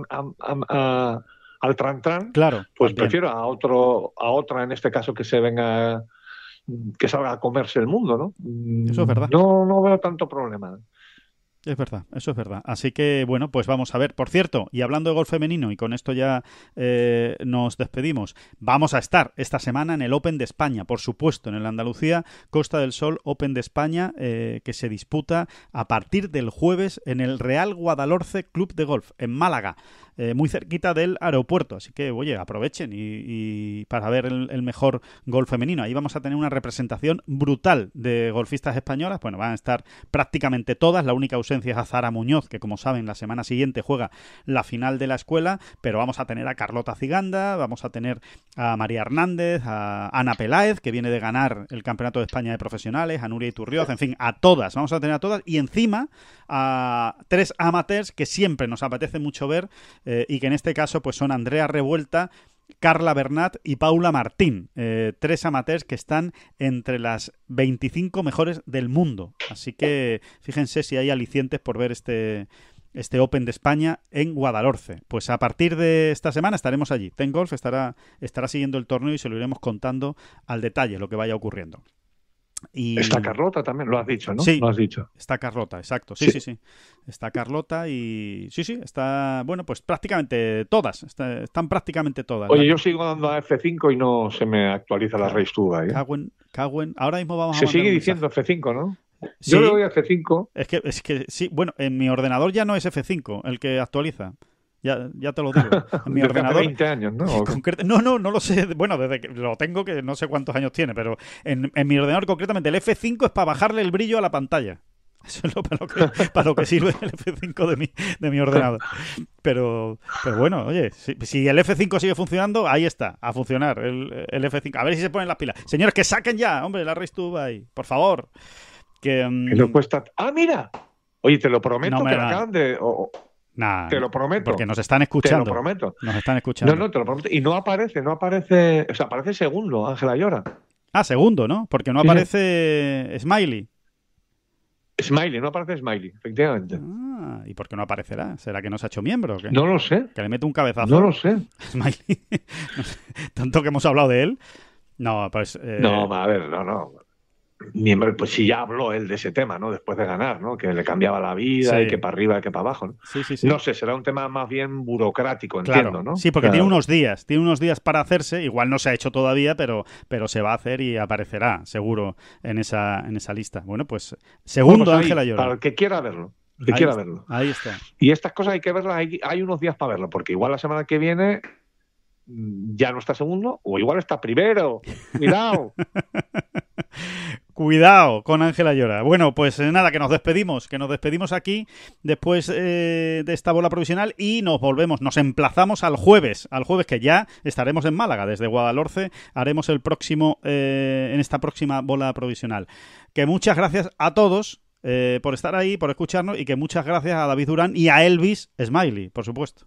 a, al tran-tran, claro, pues prefiero a, otro, a otra, en este caso, que se venga que salga a comerse el mundo, ¿no? Eso verdad. No, no veo tanto problema. Es verdad, eso es verdad. Así que bueno, pues vamos a ver. Por cierto, y hablando de golf femenino, y con esto ya eh, nos despedimos, vamos a estar esta semana en el Open de España, por supuesto, en el Andalucía Costa del Sol Open de España, eh, que se disputa a partir del jueves en el Real Guadalhorce Club de Golf, en Málaga. Eh, muy cerquita del aeropuerto. Así que, oye, aprovechen y, para ver el, mejor golf femenino. Ahí vamos a tener una representación brutal de golfistas españolas. Bueno, van a estar prácticamente todas. La única a Zara Muñoz, que como saben, la semana siguiente juega la final de la escuela, pero vamos a tener a Carlota Ciganda, vamos a tener a María Hernández, a Ana Peláez, que viene de ganar el Campeonato de España de Profesionales, a Nuria Iturrioz, en fin, a todas, vamos a tener a todas, y encima a tres amateurs que siempre nos apetece mucho ver eh, y que en este caso pues son Andrea Revuelta, Carla Bernat y Paula Martín, eh, tres amateurs que están entre las 25 mejores del mundo. Así que fíjense si hay alicientes por ver este, este Open de España en Guadalhorce. Pues a partir de esta semana estaremos allí. Ten Golf estará, estará siguiendo el torneo y se lo iremos contando al detalle lo que vaya ocurriendo. Y... Está Carlota también, lo has dicho, ¿no? lo has dicho. Está Carlota, exacto. Sí, sí, sí, Está Carlota y. Sí, sí, está. Bueno, pues prácticamente todas. Están prácticamente todas. Oye, yo sigo dando a F5 y no se me actualiza la race ¿eh? Caguen, caguen. Ahora mismo vamos a. Se sigue diciendo F5, ¿no? Yo le doy a F5. Es que, es que sí, bueno, en mi ordenador ya no es F5 el que actualiza. Ya, te lo digo. Mi ordenador. 20 años, ¿no? no, no, no lo sé. Bueno, desde que lo tengo, que no sé cuántos años tiene, pero en, mi ordenador concretamente el F5 es para bajarle el brillo a la pantalla. Eso es lo, para, lo que, sirve el F5 de mi, ordenador. Pero, bueno, oye, si, el F5 sigue funcionando, ahí está, a funcionar el, F5. A ver si se ponen las pilas. Señores, que saquen ya, hombre, la Race ahí, por favor. Que, cuesta. Mm, ¡Ah, mira! Oye, te lo prometo que acaban de te lo prometo. Porque nos están escuchando. Te lo prometo. Nos están escuchando. No, no, te lo prometo. Y no aparece, no aparece. O sea, aparece segundo, Ángela Llora. Ah, segundo, ¿no? Porque no aparece Smiley. Smiley, no aparece Smiley, efectivamente. Ah, ¿y por qué no aparecerá? ¿Será que no se ha hecho miembro? No lo sé. Que le mete un cabezazo. No lo sé. Tanto que hemos hablado de él. No, pues. Eh... No, a ver, no, no miembro pues si ya habló él de ese tema, ¿no? Después de ganar, ¿no? Que le cambiaba la vida y que para arriba y que para abajo, ¿no? Sí, sí, no sé, será un tema más bien burocrático, claro. ¿no? Sí, porque tiene unos días, tiene unos días para hacerse, igual no se ha hecho todavía, pero, pero se va a hacer y aparecerá, seguro, en esa, en esa lista. Bueno, pues segundo Ángela Llora. Para el que quiera verlo. que quiera verlo. Ahí está. Y estas cosas hay que verlas, hay, hay unos días para verlo, porque igual la semana que viene Mm, ya no está segundo o igual está primero. Cuidado. Cuidado con Ángela Llora. Bueno, pues eh, nada, que nos despedimos, que nos despedimos aquí después eh, de esta bola provisional y nos volvemos, nos emplazamos al jueves, al jueves que ya estaremos en Málaga, desde Guadalhorce haremos el próximo, eh, en esta próxima bola provisional. Que muchas gracias a todos por estar ahí, por escucharnos y que muchas gracias a David Durán y a Elvis Smiley, por supuesto.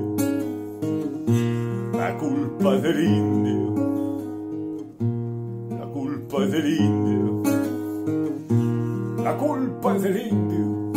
la culpa es del indio. La culpa es del indio. La culpa es del indio.